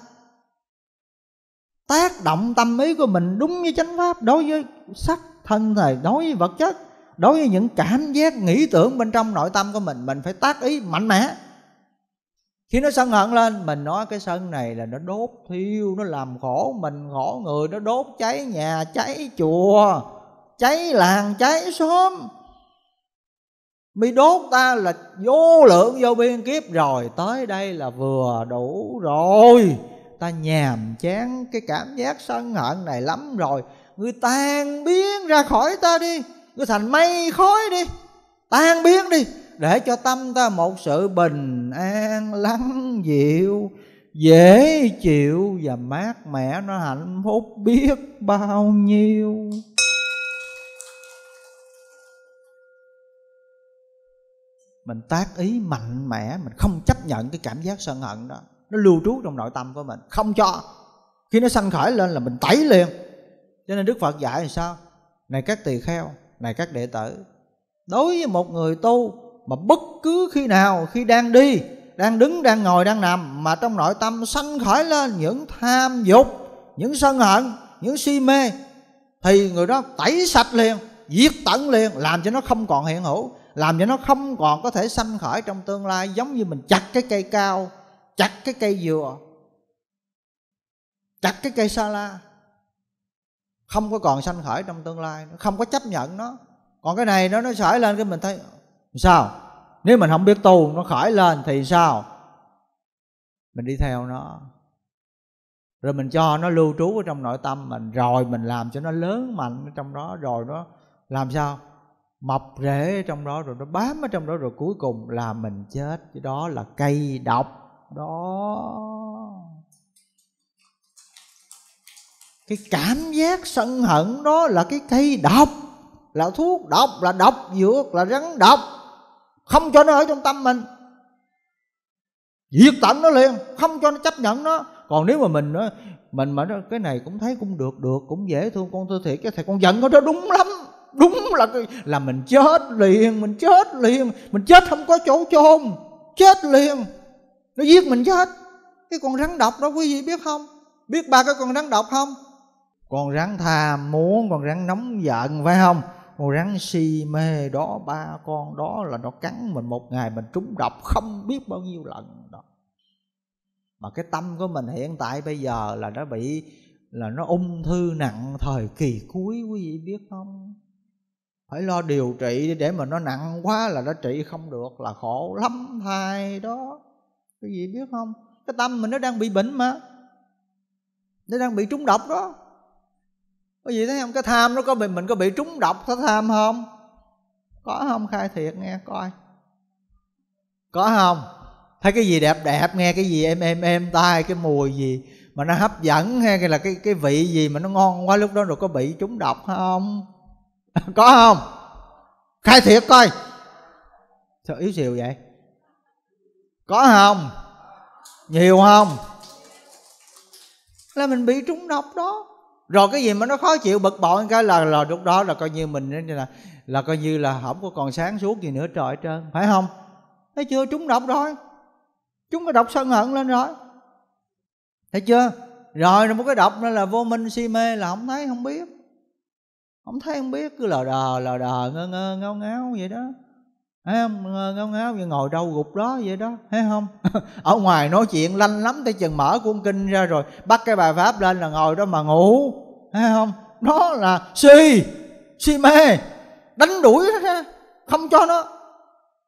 tác động tâm ý của mình đúng với chánh pháp đối với sắc thân này đối với vật chất đối với những cảm giác nghĩ tưởng bên trong nội tâm của mình mình phải tác ý mạnh mẽ khi nó sân hận lên mình nói cái sân này là nó đốt thiêu nó làm khổ mình khổ người nó đốt cháy nhà cháy chùa cháy làng cháy xóm mi đốt ta là vô lượng vô biên kiếp rồi tới đây là vừa đủ rồi ta nhàm chán cái cảm giác sân hận này lắm rồi người tan biến ra khỏi ta đi người thành mây khói đi tan biến đi để cho tâm ta một sự bình an lắng dịu dễ chịu và mát mẻ nó hạnh phúc biết bao nhiêu mình tác ý mạnh mẽ mình không chấp nhận cái cảm giác sân hận đó nó lưu trú trong nội tâm của mình không cho khi nó sanh khởi lên là mình tẩy liền cho nên đức phật dạy là sao này các tỳ kheo này các đệ tử đối với một người tu mà bất cứ khi nào khi đang đi đang đứng đang ngồi đang nằm mà trong nội tâm sanh khởi lên những tham dục những sân hận những si mê thì người đó tẩy sạch liền diệt tận liền làm cho nó không còn hiện hữu làm cho nó không còn có thể sanh khởi trong tương lai giống như mình chặt cái cây cao chặt cái cây dừa chặt cái cây sa la không có còn sanh khởi trong tương lai không có chấp nhận nó còn cái này nó nó sởi lên cái mình thấy sao nếu mình không biết tu nó khởi lên thì sao mình đi theo nó rồi mình cho nó lưu trú ở trong nội tâm mình rồi mình làm cho nó lớn mạnh ở trong đó rồi nó làm sao mập rễ ở trong đó rồi nó bám ở trong đó rồi cuối cùng là mình chết chứ đó là cây độc đó cái cảm giác sân hận đó là cái cây độc là thuốc độc là độc dược là rắn độc không cho nó ở trong tâm mình diệt tận nó liền không cho nó chấp nhận nó còn nếu mà mình nó mình mà nó, cái này cũng thấy cũng được được cũng dễ thương con tôi thiệt cái thầy con giận nó đó đúng lắm đúng là cái, là mình chết liền mình chết liền mình chết không có chỗ chôn chết liền nó giết mình chết cái con rắn độc đó quý vị biết không biết ba cái con rắn độc không con rắn tham muốn con rắn nóng giận phải không con rắn si mê đó ba con đó là nó cắn mình một ngày mình trúng độc không biết bao nhiêu lần đó mà cái tâm của mình hiện tại bây giờ là nó bị là nó ung thư nặng thời kỳ cuối quý vị biết không phải lo điều trị để mà nó nặng quá là nó trị không được là khổ lắm thai đó quý vị biết không cái tâm mình nó đang bị bệnh mà nó đang bị trúng độc đó có gì thấy không cái tham nó có bị mình có bị trúng độc có tham không có không khai thiệt nghe coi có không thấy cái gì đẹp đẹp nghe cái gì em em em tai cái mùi gì mà nó hấp dẫn hay là cái cái vị gì mà nó ngon quá lúc đó rồi có bị trúng độc không có không khai thiệt coi sao yếu xìu vậy có không nhiều không là mình bị trúng độc đó rồi cái gì mà nó khó chịu bực bội cái là là lúc đó là coi như mình là là coi như là không có còn sáng suốt gì nữa trời hết trơn phải không thấy chưa chúng đọc rồi chúng có đọc sân hận lên rồi thấy chưa rồi một cái đọc nó là vô minh si mê là không thấy không biết không thấy không biết cứ lờ đờ lờ đờ ngơ ngơ ngáo ngáo vậy đó thấy không ờ, ngáo ngáo như ngồi đâu gục đó vậy đó thấy không ở ngoài nói chuyện lanh lắm tới chừng mở cuốn kinh ra rồi bắt cái bài pháp lên là ngồi đó mà ngủ thấy không đó là si si mê đánh đuổi ra không cho nó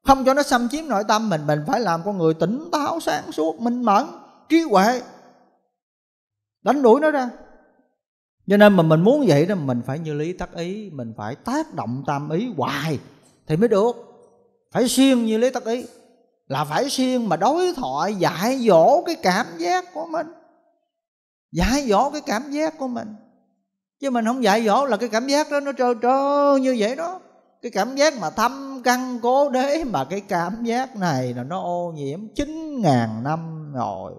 không cho nó xâm chiếm nội tâm mình mình phải làm con người tỉnh táo sáng suốt minh mẫn trí huệ đánh đuổi nó ra cho nên mà mình muốn vậy đó mình phải như lý tác ý mình phải tác động tam ý hoài thì mới được phải siêng như lý tắc ý là phải siêng mà đối thoại giải dỗ cái cảm giác của mình giải dỗ cái cảm giác của mình chứ mình không giải dỗ là cái cảm giác đó nó trơ trơ như vậy đó cái cảm giác mà thâm căn cố đế mà cái cảm giác này là nó ô nhiễm chín ngàn năm rồi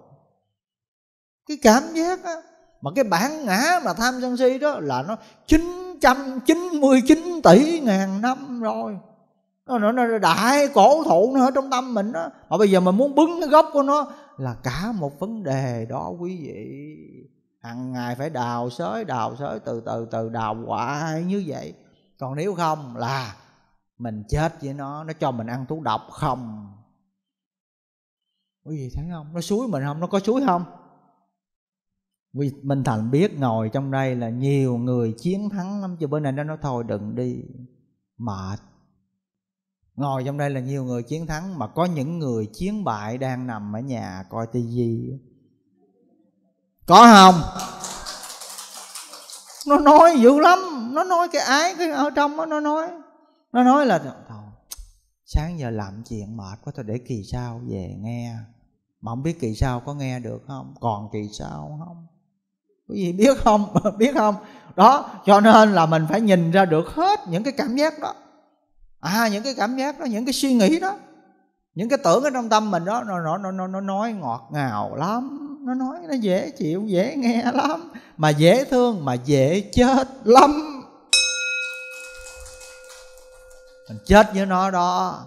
cái cảm giác á mà cái bản ngã mà tham sân si đó là nó 999 tỷ ngàn năm rồi nó, nó, nó đại cổ thụ nó ở trong tâm mình đó mà bây giờ mình muốn bứng cái gốc của nó là cả một vấn đề đó quý vị hằng ngày phải đào xới đào xới từ từ từ đào hoài như vậy còn nếu không là mình chết với nó nó cho mình ăn thuốc độc không quý vị thấy không nó suối mình không nó có suối không vì Minh Thành biết ngồi trong đây là nhiều người chiến thắng lắm Chứ bữa nay nó nói thôi đừng đi Mệt ngồi trong đây là nhiều người chiến thắng mà có những người chiến bại đang nằm ở nhà coi tivi có không nó nói dữ lắm nó nói cái ái cái ở trong đó, nó nói nó nói là sáng giờ làm chuyện mệt quá thôi để kỳ sau về nghe mà không biết kỳ sau có nghe được không còn kỳ sau không có gì biết không biết không đó cho nên là mình phải nhìn ra được hết những cái cảm giác đó à những cái cảm giác đó những cái suy nghĩ đó những cái tưởng ở trong tâm mình đó nó nó nó nó nói ngọt ngào lắm nó nói nó dễ chịu dễ nghe lắm mà dễ thương mà dễ chết lắm mình chết với nó đó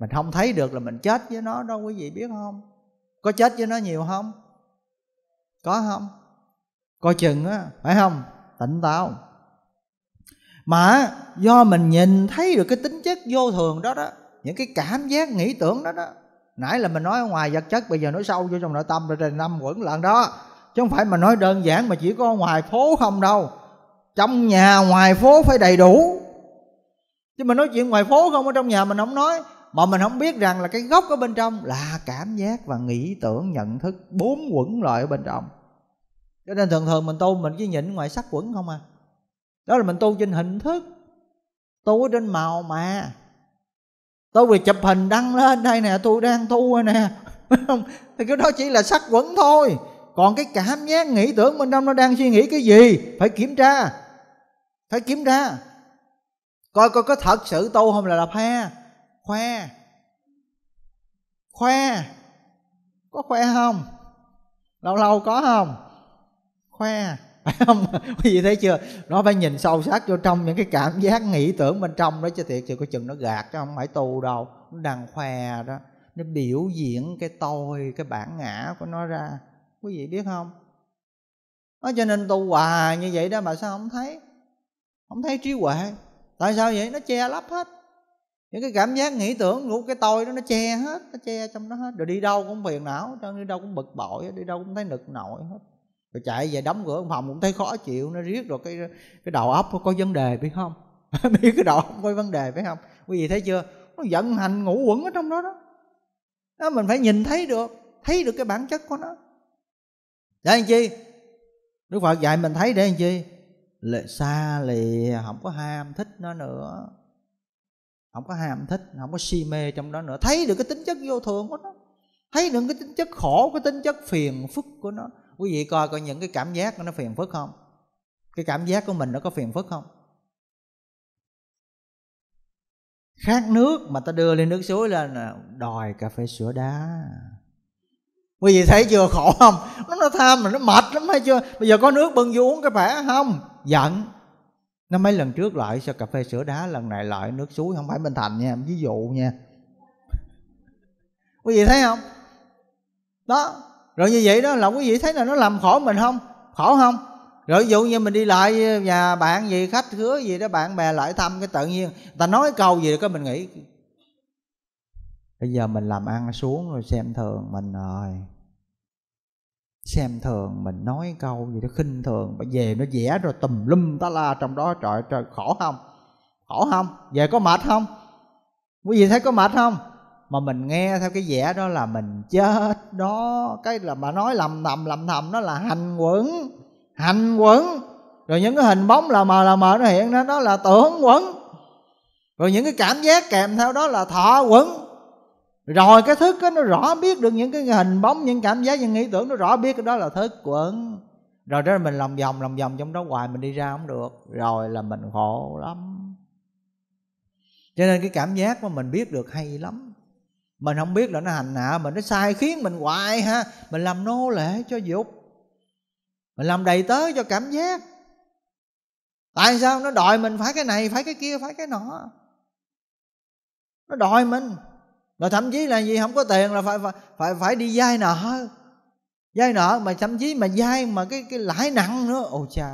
mình không thấy được là mình chết với nó đâu quý vị biết không có chết với nó nhiều không có không coi chừng á phải không tỉnh táo mà do mình nhìn thấy được cái tính chất vô thường đó đó những cái cảm giác nghĩ tưởng đó đó nãy là mình nói ở ngoài vật chất bây giờ nói sâu vô trong nội tâm rồi trời năm quẩn lần đó chứ không phải mà nói đơn giản mà chỉ có ngoài phố không đâu trong nhà ngoài phố phải đầy đủ chứ mình nói chuyện ngoài phố không ở trong nhà mình không nói mà mình không biết rằng là cái gốc ở bên trong là cảm giác và nghĩ tưởng nhận thức bốn quẩn loại ở bên trong cho nên thường thường mình tu mình chỉ nhịn ngoài sắc quẩn không à đó là mình tu trên hình thức tu trên màu mà tôi vừa chụp hình đăng lên đây nè tôi đang tu nè thì cái đó chỉ là sắc quẩn thôi còn cái cảm giác nghĩ tưởng bên trong nó đang suy nghĩ cái gì phải kiểm tra phải kiểm tra coi coi có thật sự tu không là là khoe khoe khoe có khoe không lâu lâu có không khoe phải không quý vị thấy chưa nó phải nhìn sâu sắc vô trong những cái cảm giác nghĩ tưởng bên trong đó cho thiệt chứ có chừng nó gạt chứ không phải tu đâu nó đang khoe đó nó biểu diễn cái tôi cái bản ngã của nó ra quý vị biết không nó cho nên tu hòa như vậy đó mà sao không thấy không thấy trí huệ tại sao vậy nó che lấp hết những cái cảm giác nghĩ tưởng của cái tôi đó nó che hết nó che trong đó hết rồi đi đâu cũng phiền não đi đâu cũng bực bội đi đâu cũng thấy nực nội hết rồi chạy về đóng cửa phòng cũng thấy khó chịu nó riết rồi cái cái đầu óc có vấn đề biết không biết cái đầu óc có vấn đề phải không quý vị thấy chưa nó vận hành ngủ quẩn ở trong đó đó đó mình phải nhìn thấy được thấy được cái bản chất của nó để làm chi đức phật dạy mình thấy để làm chi lệ xa lì không có ham thích nó nữa không có ham thích không có si mê trong đó nữa thấy được cái tính chất vô thường của nó thấy được cái tính chất khổ cái tính chất phiền phức của nó quý vị coi coi những cái cảm giác nó phiền phức không cái cảm giác của mình nó có phiền phức không khát nước mà ta đưa lên nước suối lên đòi cà phê sữa đá quý vị thấy chưa khổ không nó, nó tham mà nó mệt lắm hay chưa bây giờ có nước bưng vô uống cái khỏe không giận nó mấy lần trước lại cho cà phê sữa đá lần này lại nước suối không phải bên thành nha ví dụ nha quý vị thấy không đó rồi như vậy đó là quý vị thấy là nó làm khổ mình không khổ không rồi ví dụ như mình đi lại nhà bạn gì khách hứa gì đó bạn bè lại thăm cái tự nhiên ta nói câu gì có mình nghĩ bây giờ mình làm ăn xuống rồi xem thường mình rồi xem thường mình nói câu gì đó khinh thường mà về nó vẽ rồi tùm lum ta la trong đó trời trời khổ không khổ không về có mệt không quý vị thấy có mệt không mà mình nghe theo cái vẻ đó là mình chết đó cái là bà nói lầm thầm lầm thầm đó là hành quẩn hành quẩn rồi những cái hình bóng là mờ là mờ nó hiện ra đó là tưởng quẩn rồi những cái cảm giác kèm theo đó là thọ quẩn rồi cái thức đó, nó rõ biết được những cái hình bóng những cảm giác những ý tưởng nó rõ biết đó là thức quẩn rồi đó là mình lòng vòng lòng vòng trong đó hoài mình đi ra không được rồi là mình khổ lắm cho nên cái cảm giác mà mình biết được hay lắm mình không biết là nó hành hạ mình nó sai khiến mình hoài ha mình làm nô lệ cho dục mình làm đầy tớ cho cảm giác tại sao nó đòi mình phải cái này phải cái kia phải cái nọ nó đòi mình rồi thậm chí là gì không có tiền là phải phải phải, phải đi vay nợ vay nợ mà thậm chí mà vay mà cái cái lãi nặng nữa ồ chà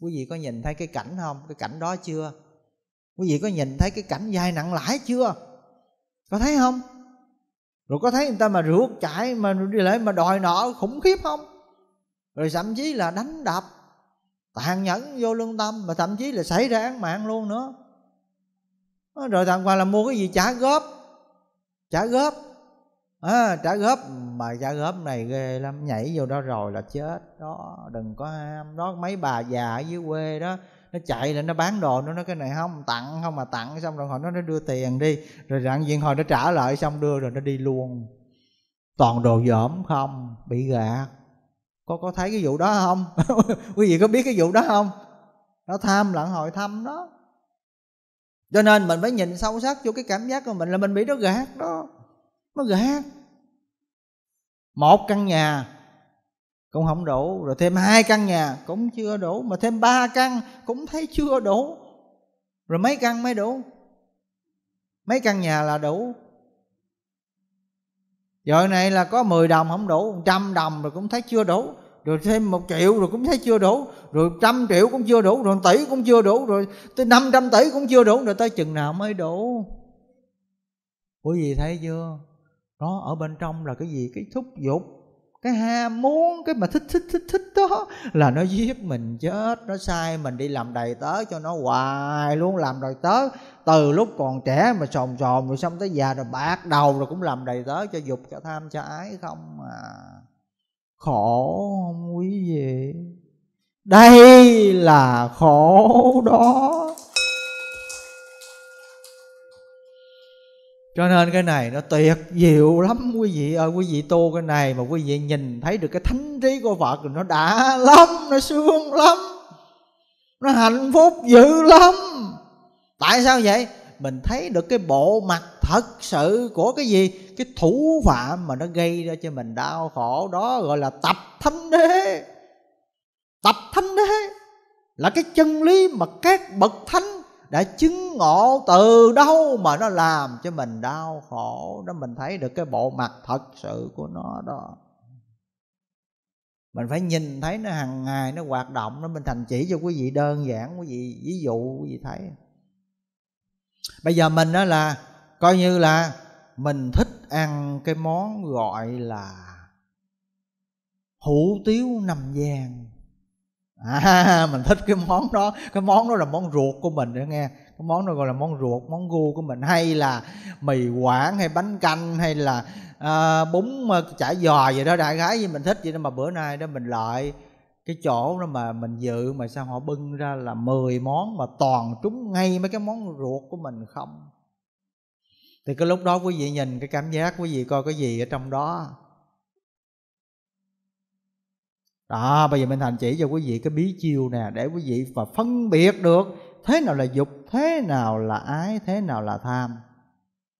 quý vị có nhìn thấy cái cảnh không cái cảnh đó chưa quý vị có nhìn thấy cái cảnh vay nặng lãi chưa có thấy không rồi có thấy người ta mà rượt chạy mà đi lễ mà đòi nợ khủng khiếp không rồi thậm chí là đánh đập tàn nhẫn vô lương tâm mà thậm chí là xảy ra án mạng luôn nữa rồi thằng hoàng là mua cái gì trả góp trả góp à, trả góp mà trả góp này ghê lắm nhảy vô đó rồi là chết đó đừng có ham đó mấy bà già ở dưới quê đó nó chạy lại nó bán đồ nó nói cái này không tặng không mà tặng xong rồi họ nói nó đưa tiền đi rồi rạng diện hồi nó trả lại xong đưa rồi nó đi luôn toàn đồ dởm không bị gạt có có thấy cái vụ đó không quý vị có biết cái vụ đó không nó tham lặng hội thăm đó cho nên mình phải nhìn sâu sắc vô cái cảm giác của mình là mình bị nó gạt đó nó gạt một căn nhà cũng không đủ rồi thêm hai căn nhà cũng chưa đủ mà thêm ba căn cũng thấy chưa đủ rồi mấy căn mới đủ mấy căn nhà là đủ giờ này là có 10 đồng không đủ trăm đồng rồi cũng thấy chưa đủ rồi thêm một triệu rồi cũng thấy chưa đủ rồi trăm triệu cũng chưa đủ rồi tỷ cũng chưa đủ rồi tới năm trăm tỷ cũng chưa đủ rồi tới chừng nào mới đủ quý vị thấy chưa nó ở bên trong là cái gì cái thúc dục cái ham muốn cái mà thích thích thích thích đó là nó giết mình chết nó sai mình đi làm đầy tớ cho nó hoài luôn làm đầy tớ từ lúc còn trẻ mà sồn sồn rồi xong tới già rồi bạc đầu rồi cũng làm đầy tớ cho dục cho tham cho ái không à khổ không quý vị đây là khổ đó cho nên cái này nó tuyệt diệu lắm quý vị ơi quý vị tu cái này mà quý vị nhìn thấy được cái thánh trí của phật thì nó đã lắm nó sướng lắm nó hạnh phúc dữ lắm tại sao vậy mình thấy được cái bộ mặt thật sự của cái gì cái thủ phạm mà nó gây ra cho mình đau khổ đó gọi là tập thánh đế tập thánh đế là cái chân lý mà các bậc thánh đã chứng ngộ từ đâu mà nó làm cho mình đau khổ đó mình thấy được cái bộ mặt thật sự của nó đó mình phải nhìn thấy nó hàng ngày nó hoạt động nó mình thành chỉ cho quý vị đơn giản quý vị ví dụ quý vị thấy bây giờ mình đó là coi như là mình thích ăn cái món gọi là hủ tiếu năm vàng à mình thích cái món đó cái món đó là món ruột của mình nữa nghe cái món đó gọi là món ruột món gu của mình hay là mì quảng hay bánh canh hay là à, bún à, chả giò gì đó đại gái gì mình thích vậy đó mà bữa nay đó mình lại cái chỗ đó mà mình dự mà sao họ bưng ra là 10 món mà toàn trúng ngay mấy cái món ruột của mình không thì cái lúc đó quý vị nhìn cái cảm giác quý vị coi cái gì ở trong đó đó bây giờ Minh Thành chỉ cho quý vị cái bí chiêu nè để quý vị và phân biệt được thế nào là dục thế nào là ái thế nào là tham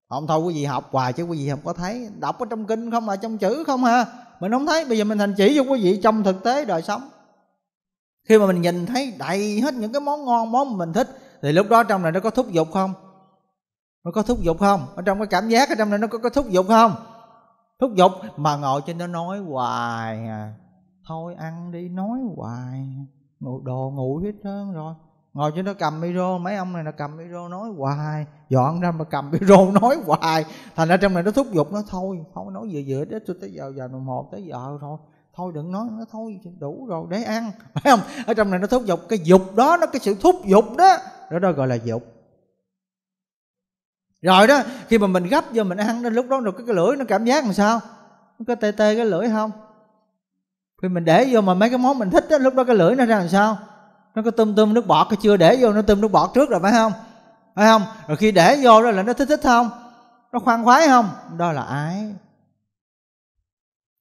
không thôi quý vị học hoài chứ quý vị không có thấy đọc ở trong kinh không à trong chữ không ha mình không thấy bây giờ mình thành chỉ cho quý vị trong thực tế đời sống khi mà mình nhìn thấy đầy hết những cái món ngon món mình thích thì lúc đó trong này nó có thúc dục không nó có thúc dục không ở trong cái cảm giác ở trong này nó có, có thúc dục không thúc dục mà ngồi trên nó nói hoài à thôi ăn đi nói hoài ngủ đồ ngủ hết trơn rồi ngồi cho nó cầm micro mấy ông này là cầm micro nói hoài dọn ra mà cầm micro nói hoài thành ra trong này nó thúc giục nó thôi không nói vừa vừa hết tôi tới giờ giờ đồng hồ tới giờ rồi thôi đừng nói nó thôi đủ rồi để ăn phải không ở trong này nó thúc giục cái dục đó nó cái sự thúc giục đó đó đó gọi là dục rồi đó khi mà mình gấp vô mình ăn đến lúc đó rồi cái, cái lưỡi nó cảm giác làm sao có tê tê cái lưỡi không khi mình để vô mà mấy cái món mình thích đó, lúc đó cái lưỡi nó ra làm sao nó có tôm tôm nước bọt cái chưa để vô nó tôm nước bọt trước rồi phải không phải không rồi khi để vô đó là nó thích thích không nó khoan khoái không đó là ái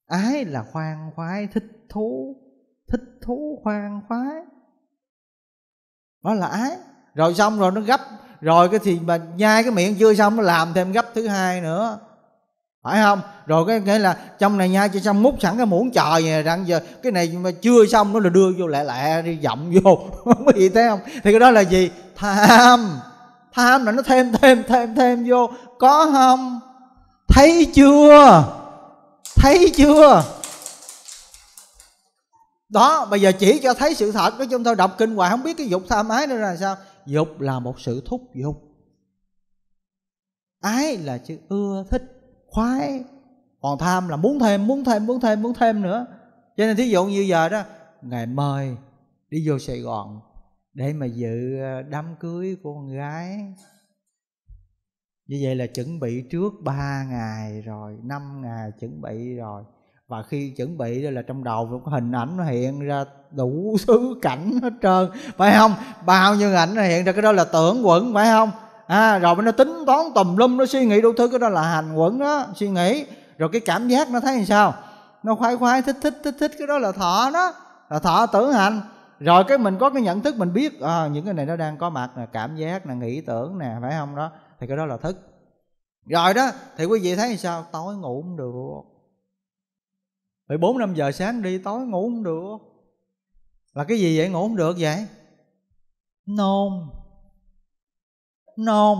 ái là khoan khoái thích thú thích thú khoan khoái đó là ái rồi xong rồi nó gấp rồi cái thì mà nhai cái miệng chưa xong nó làm thêm gấp thứ hai nữa phải không rồi cái nghĩa là trong này nha cho xong múc sẵn cái muỗng trời này rằng giờ cái này mà chưa xong nó là đưa vô lẹ lẹ đi dậm vô có gì thấy không thì cái đó là gì tham tham là nó thêm thêm thêm thêm vô có không thấy chưa thấy chưa đó bây giờ chỉ cho thấy sự thật đó chúng tôi đọc kinh hoài không biết cái dục tham ái nữa là sao dục là một sự thúc dục ái là chữ ưa thích khoái còn tham là muốn thêm muốn thêm muốn thêm muốn thêm nữa cho nên thí dụ như giờ đó ngày mời đi vô sài gòn để mà dự ờ, đám cưới của con gái như vậy là chuẩn bị trước 3 ngày rồi 5 ngày chuẩn bị rồi và khi chuẩn bị đó là trong đầu cũng có hình ảnh nó hiện ra đủ thứ cảnh hết trơn phải không bao nhiêu ảnh nó hiện ra cái đó là tưởng quẩn phải không à, rồi nó tính toán tùm lum nó suy nghĩ đủ thứ cái đó là hành quẩn đó suy nghĩ rồi cái cảm giác nó thấy làm sao nó khoái khoái thích thích thích thích cái đó là thọ đó là thọ tưởng hành rồi cái mình có cái nhận thức mình biết à, những cái này nó đang có mặt là cảm giác là nghĩ tưởng nè phải không đó thì cái đó là thức rồi đó thì quý vị thấy sao tối ngủ không được phải bốn năm giờ sáng đi tối ngủ không được là cái gì vậy ngủ không được vậy nôn nôn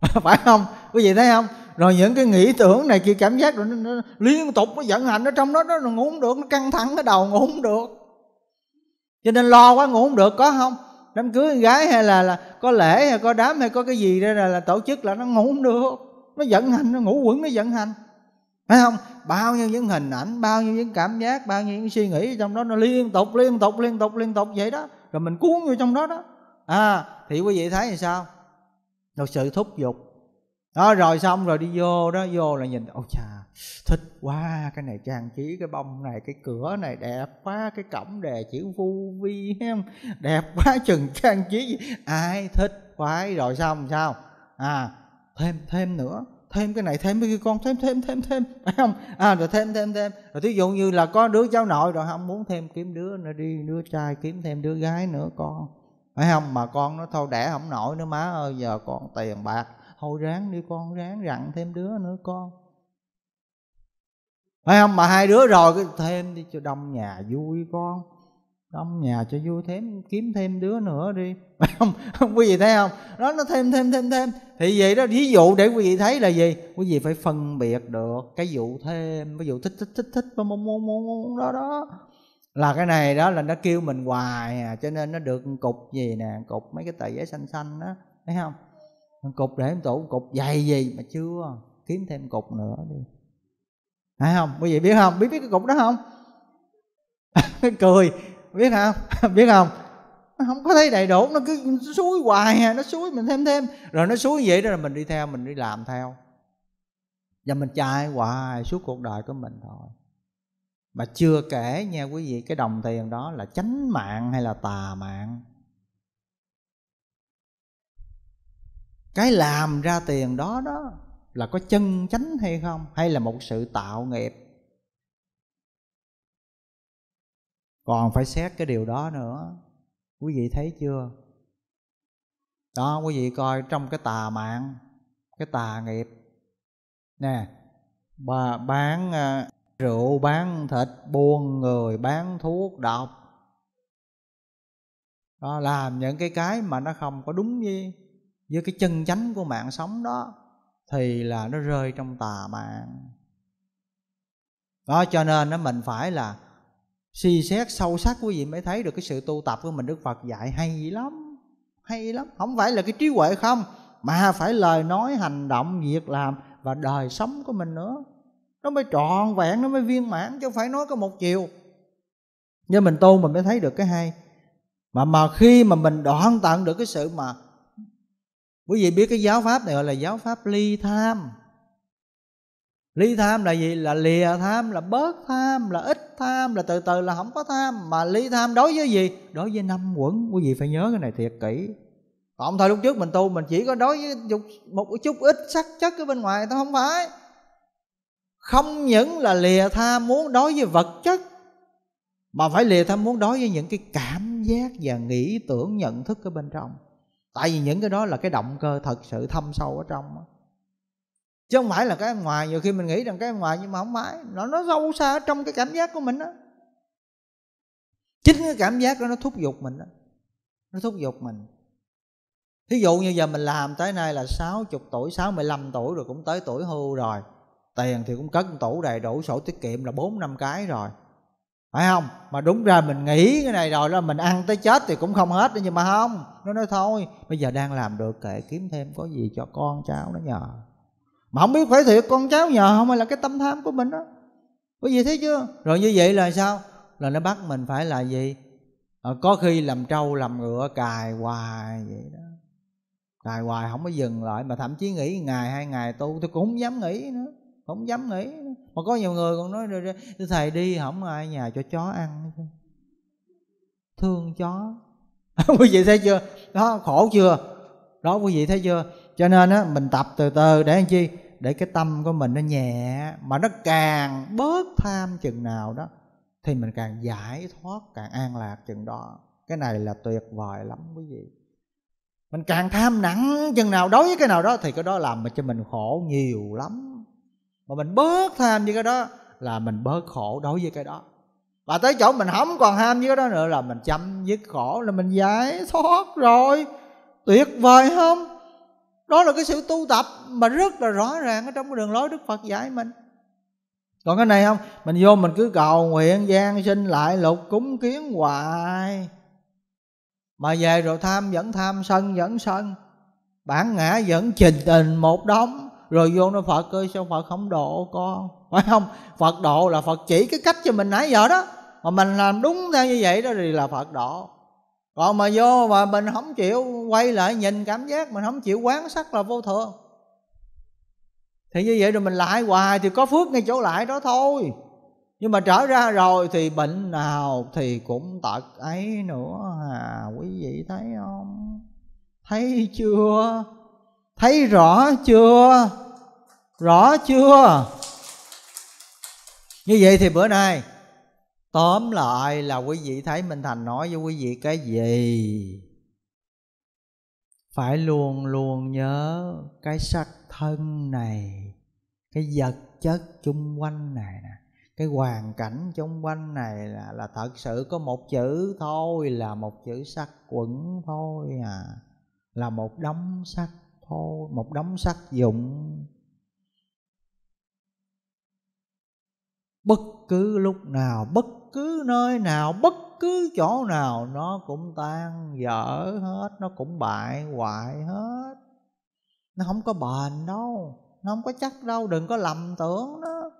phải không quý vị thấy không rồi những cái nghĩ tưởng này kia cảm giác rồi nó, nó, liên tục nó vận hành ở trong đó nó, ngủ không được nó căng thẳng cái đầu ngủ không được cho nên lo quá ngủ không được có không đám cưới con gái hay là là có lễ hay có đám hay có cái gì đây là, là tổ chức là nó ngủ không được nó vận hành nó ngủ quẩn nó vận hành phải không bao nhiêu những hình ảnh bao nhiêu những cảm giác bao nhiêu những suy nghĩ trong đó nó liên tục liên tục liên tục liên tục vậy đó rồi mình cuốn vô trong đó đó à thì quý vị thấy thì sao nó sự thúc giục đó rồi xong rồi đi vô đó vô là nhìn ôi chà thích quá cái này trang trí cái bông này cái cửa này đẹp quá cái cổng đề chữ vu vi em đẹp quá chừng trang trí ai thích khoái rồi xong sao à thêm thêm nữa thêm cái này thêm cái kia con thêm thêm thêm thêm phải không à rồi thêm thêm thêm rồi thí dụ như là có đứa cháu nội rồi không muốn thêm kiếm đứa nữa đi đứa trai kiếm thêm đứa gái nữa con phải không mà con nó thôi đẻ không nổi nữa má ơi giờ con tiền bạc thôi ráng đi con ráng rặn thêm đứa nữa con phải không mà hai đứa rồi cứ thêm đi cho đông nhà vui con đông nhà cho vui thêm kiếm thêm đứa nữa đi phải không không quý vị thấy không đó nó thêm thêm thêm thêm thì vậy đó ví dụ để quý vị thấy là gì quý vị phải phân biệt được cái vụ thêm ví dụ thích thích thích thích và muốn muốn muốn đó đó là cái này đó là nó kêu mình hoài à cho nên nó được cục gì nè cục mấy cái tờ giấy xanh xanh đó thấy không cục để em tủ cục dày gì mà chưa kiếm thêm cục nữa đi thấy không quý vị biết không biết biết cái cục đó không cười biết không biết không nó không có thấy đầy đủ nó cứ suối hoài à nó suối mình thêm thêm rồi nó suối vậy đó là mình đi theo mình đi làm theo và mình chạy hoài suốt cuộc đời của mình thôi mà chưa kể nha quý vị cái đồng tiền đó là chánh mạng hay là tà mạng cái làm ra tiền đó đó là có chân chánh hay không hay là một sự tạo nghiệp còn phải xét cái điều đó nữa quý vị thấy chưa đó quý vị coi trong cái tà mạng cái tà nghiệp nè bà bán à, rượu bán thịt buôn người bán thuốc độc đó, làm những cái cái mà nó không có đúng với với cái chân chánh của mạng sống đó thì là nó rơi trong tà mạng đó cho nên nó mình phải là suy xét sâu sắc quý vị mới thấy được cái sự tu tập của mình đức phật dạy hay lắm hay lắm không phải là cái trí huệ không mà phải lời nói hành động việc làm và đời sống của mình nữa nó mới trọn vẹn nó mới viên mãn chứ không phải nói có một chiều nhưng mình tu mình mới thấy được cái hay mà mà khi mà mình đoạn tận được cái sự mà quý vị biết cái giáo pháp này gọi là giáo pháp ly tham ly tham là gì là lìa tham là bớt tham là ít tham là từ từ là không có tham mà ly tham đối với gì đối với năm quẩn quý vị phải nhớ cái này thiệt kỹ còn thời lúc trước mình tu mình chỉ có đối với một chút ít sắc chất ở bên ngoài thôi không phải không những là lìa tha muốn đối với vật chất mà phải lìa tham muốn đối với những cái cảm giác và nghĩ tưởng nhận thức ở bên trong tại vì những cái đó là cái động cơ thật sự thâm sâu ở trong đó. chứ không phải là cái ngoài nhiều khi mình nghĩ rằng cái ngoài nhưng mà không phải nó nó sâu xa ở trong cái cảm giác của mình đó chính cái cảm giác đó nó thúc giục mình đó nó thúc giục mình ví dụ như giờ mình làm tới nay là 60 tuổi 65 tuổi rồi cũng tới tuổi hưu rồi tiền thì cũng cất tủ đầy đủ sổ tiết kiệm là bốn năm cái rồi phải không mà đúng ra mình nghĩ cái này rồi là mình ăn tới chết thì cũng không hết nữa nhưng mà không nó nói thôi bây giờ đang làm được kệ kiếm thêm có gì cho con cháu nó nhờ mà không biết phải thiệt con cháu nhờ không hay là cái tâm tham của mình đó có gì thế chưa rồi như vậy là sao là nó bắt mình phải là gì à, có khi làm trâu làm ngựa cài hoài vậy đó cài hoài không có dừng lại mà thậm chí nghỉ ngày hai ngày tu tôi cũng không dám nghĩ nữa không dám nghĩ mà có nhiều người còn nói thầy đi không ai nhà cho chó ăn thương chó quý vị thấy chưa đó khổ chưa đó quý vị thấy chưa cho nên á mình tập từ từ để làm chi để cái tâm của mình nó nhẹ mà nó càng bớt tham chừng nào đó thì mình càng giải thoát càng an lạc chừng đó cái này là tuyệt vời lắm quý vị mình càng tham nặng chừng nào đối với cái nào đó thì cái đó làm cho mình khổ nhiều lắm mà mình bớt tham như cái đó là mình bớt khổ đối với cái đó và tới chỗ mình không còn ham như cái đó nữa là mình chấm dứt khổ là mình giải thoát rồi tuyệt vời không đó là cái sự tu tập mà rất là rõ ràng ở trong cái đường lối đức phật dạy mình còn cái này không mình vô mình cứ cầu nguyện gian sinh lại lục cúng kiến hoài mà về rồi tham vẫn tham sân vẫn sân bản ngã vẫn trình tình một đống rồi vô nó phật ơi sao phật không độ con phải không phật độ là phật chỉ cái cách cho mình nãy giờ đó mà mình làm đúng theo như vậy đó thì là phật độ còn mà vô mà mình không chịu quay lại nhìn cảm giác mình không chịu quán sắc là vô thường thì như vậy rồi mình lại hoài thì có phước ngay chỗ lại đó thôi nhưng mà trở ra rồi thì bệnh nào thì cũng tật ấy nữa à quý vị thấy không thấy chưa thấy rõ chưa rõ chưa như vậy thì bữa nay tóm lại là quý vị thấy minh thành nói với quý vị cái gì phải luôn luôn nhớ cái sắc thân này cái vật chất chung quanh này nè cái hoàn cảnh chung quanh này là là thật sự có một chữ thôi là một chữ sắc quẩn thôi à là một đống sắc Ô, một đống sắc dụng bất cứ lúc nào bất cứ nơi nào bất cứ chỗ nào nó cũng tan dở hết nó cũng bại hoại hết nó không có bền đâu nó không có chắc đâu đừng có lầm tưởng nó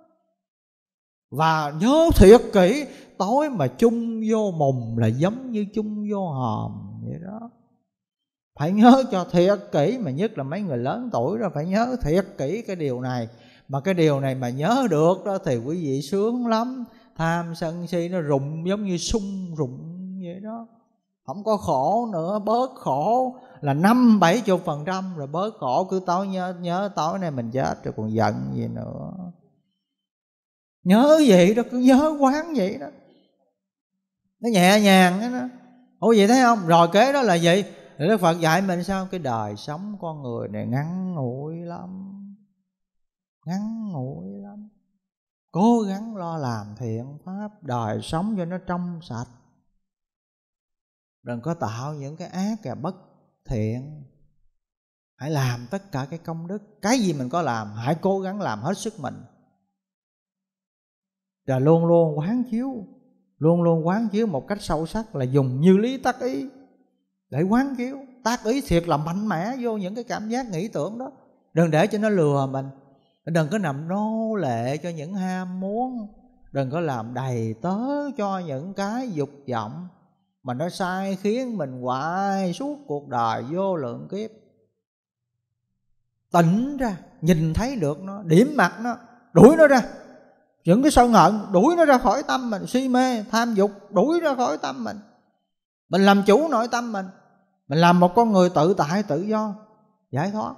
và nhớ thiệt kỹ tối mà chung vô mùng là giống như chung vô hòm vậy đó phải nhớ cho thiệt kỹ mà nhất là mấy người lớn tuổi đó phải nhớ thiệt kỹ cái điều này mà cái điều này mà nhớ được đó thì quý vị sướng lắm tham sân si nó rụng giống như sung rụng vậy đó không có khổ nữa bớt khổ là năm bảy chục phần trăm rồi bớt khổ cứ tối nhớ nhớ tối nay mình chết rồi còn giận gì nữa nhớ vậy đó cứ nhớ quán vậy đó nó nhẹ nhàng đó ủa vậy thấy không rồi kế đó là gì Đức Phật dạy mình sao Cái đời sống con người này ngắn ngủi lắm Ngắn ngủi lắm Cố gắng lo làm thiện pháp Đời sống cho nó trong sạch Đừng có tạo những cái ác và bất thiện Hãy làm tất cả cái công đức Cái gì mình có làm Hãy cố gắng làm hết sức mình Và luôn luôn quán chiếu Luôn luôn quán chiếu một cách sâu sắc Là dùng như lý tắc ý để quán chiếu tác ý thiệt là mạnh mẽ vô những cái cảm giác nghĩ tưởng đó đừng để cho nó lừa mình đừng có nằm nô lệ cho những ham muốn đừng có làm đầy tớ cho những cái dục vọng mà nó sai khiến mình hoài suốt cuộc đời vô lượng kiếp tỉnh ra nhìn thấy được nó điểm mặt nó đuổi nó ra những cái sân hận đuổi nó ra khỏi tâm mình si mê tham dục đuổi ra khỏi tâm mình mình làm chủ nội tâm mình mình làm một con người tự tại tự do giải thoát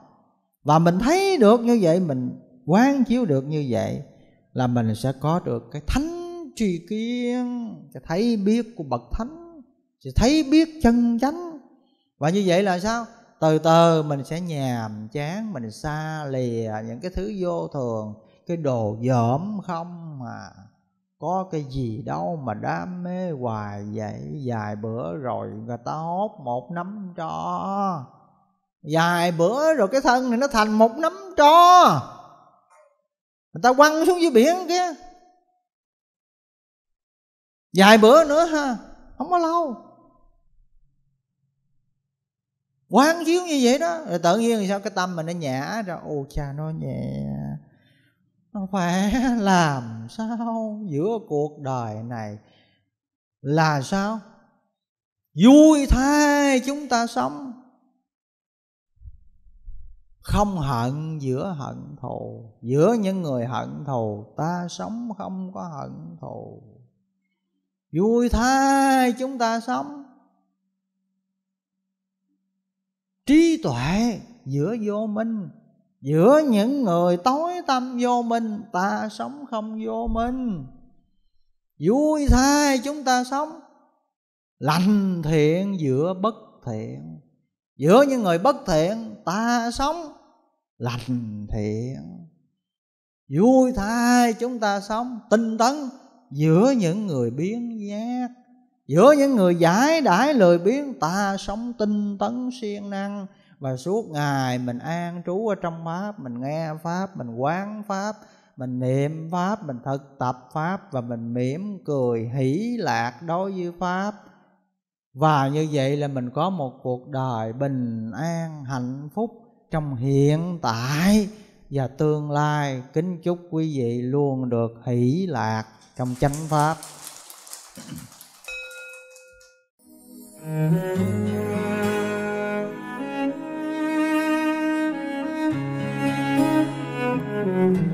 và mình thấy được như vậy mình quán chiếu được như vậy là mình sẽ có được cái thánh tri kiến cái thấy biết của bậc thánh sẽ thấy biết chân chánh và như vậy là sao từ từ mình sẽ nhàm chán mình xa lìa những cái thứ vô thường cái đồ dởm không mà có cái gì đâu mà đam mê hoài vậy vài bữa rồi người ta hốt một nắm cho vài bữa rồi cái thân này nó thành một nắm cho người ta quăng xuống dưới biển kia vài bữa nữa ha không có lâu quán chiếu như vậy đó rồi tự nhiên thì sao cái tâm mình nó nhả ra ô cha nó nhẹ phải làm sao giữa cuộc đời này là sao vui thay chúng ta sống không hận giữa hận thù giữa những người hận thù ta sống không có hận thù vui thay chúng ta sống trí tuệ giữa vô minh giữa những người tối tâm vô minh ta sống không vô minh vui thay chúng ta sống lành thiện giữa bất thiện giữa những người bất thiện ta sống lành thiện vui thay chúng ta sống tinh tấn giữa những người biến giác giữa những người giải đãi lười biếng ta sống tinh tấn siêng năng và suốt ngày mình an trú ở trong pháp mình nghe pháp mình quán pháp mình niệm pháp mình thực tập pháp và mình mỉm cười hỷ lạc đối với pháp và như vậy là mình có một cuộc đời bình an hạnh phúc trong hiện tại và tương lai kính chúc quý vị luôn được hỷ lạc trong chánh pháp Thank you. Mm-hmm.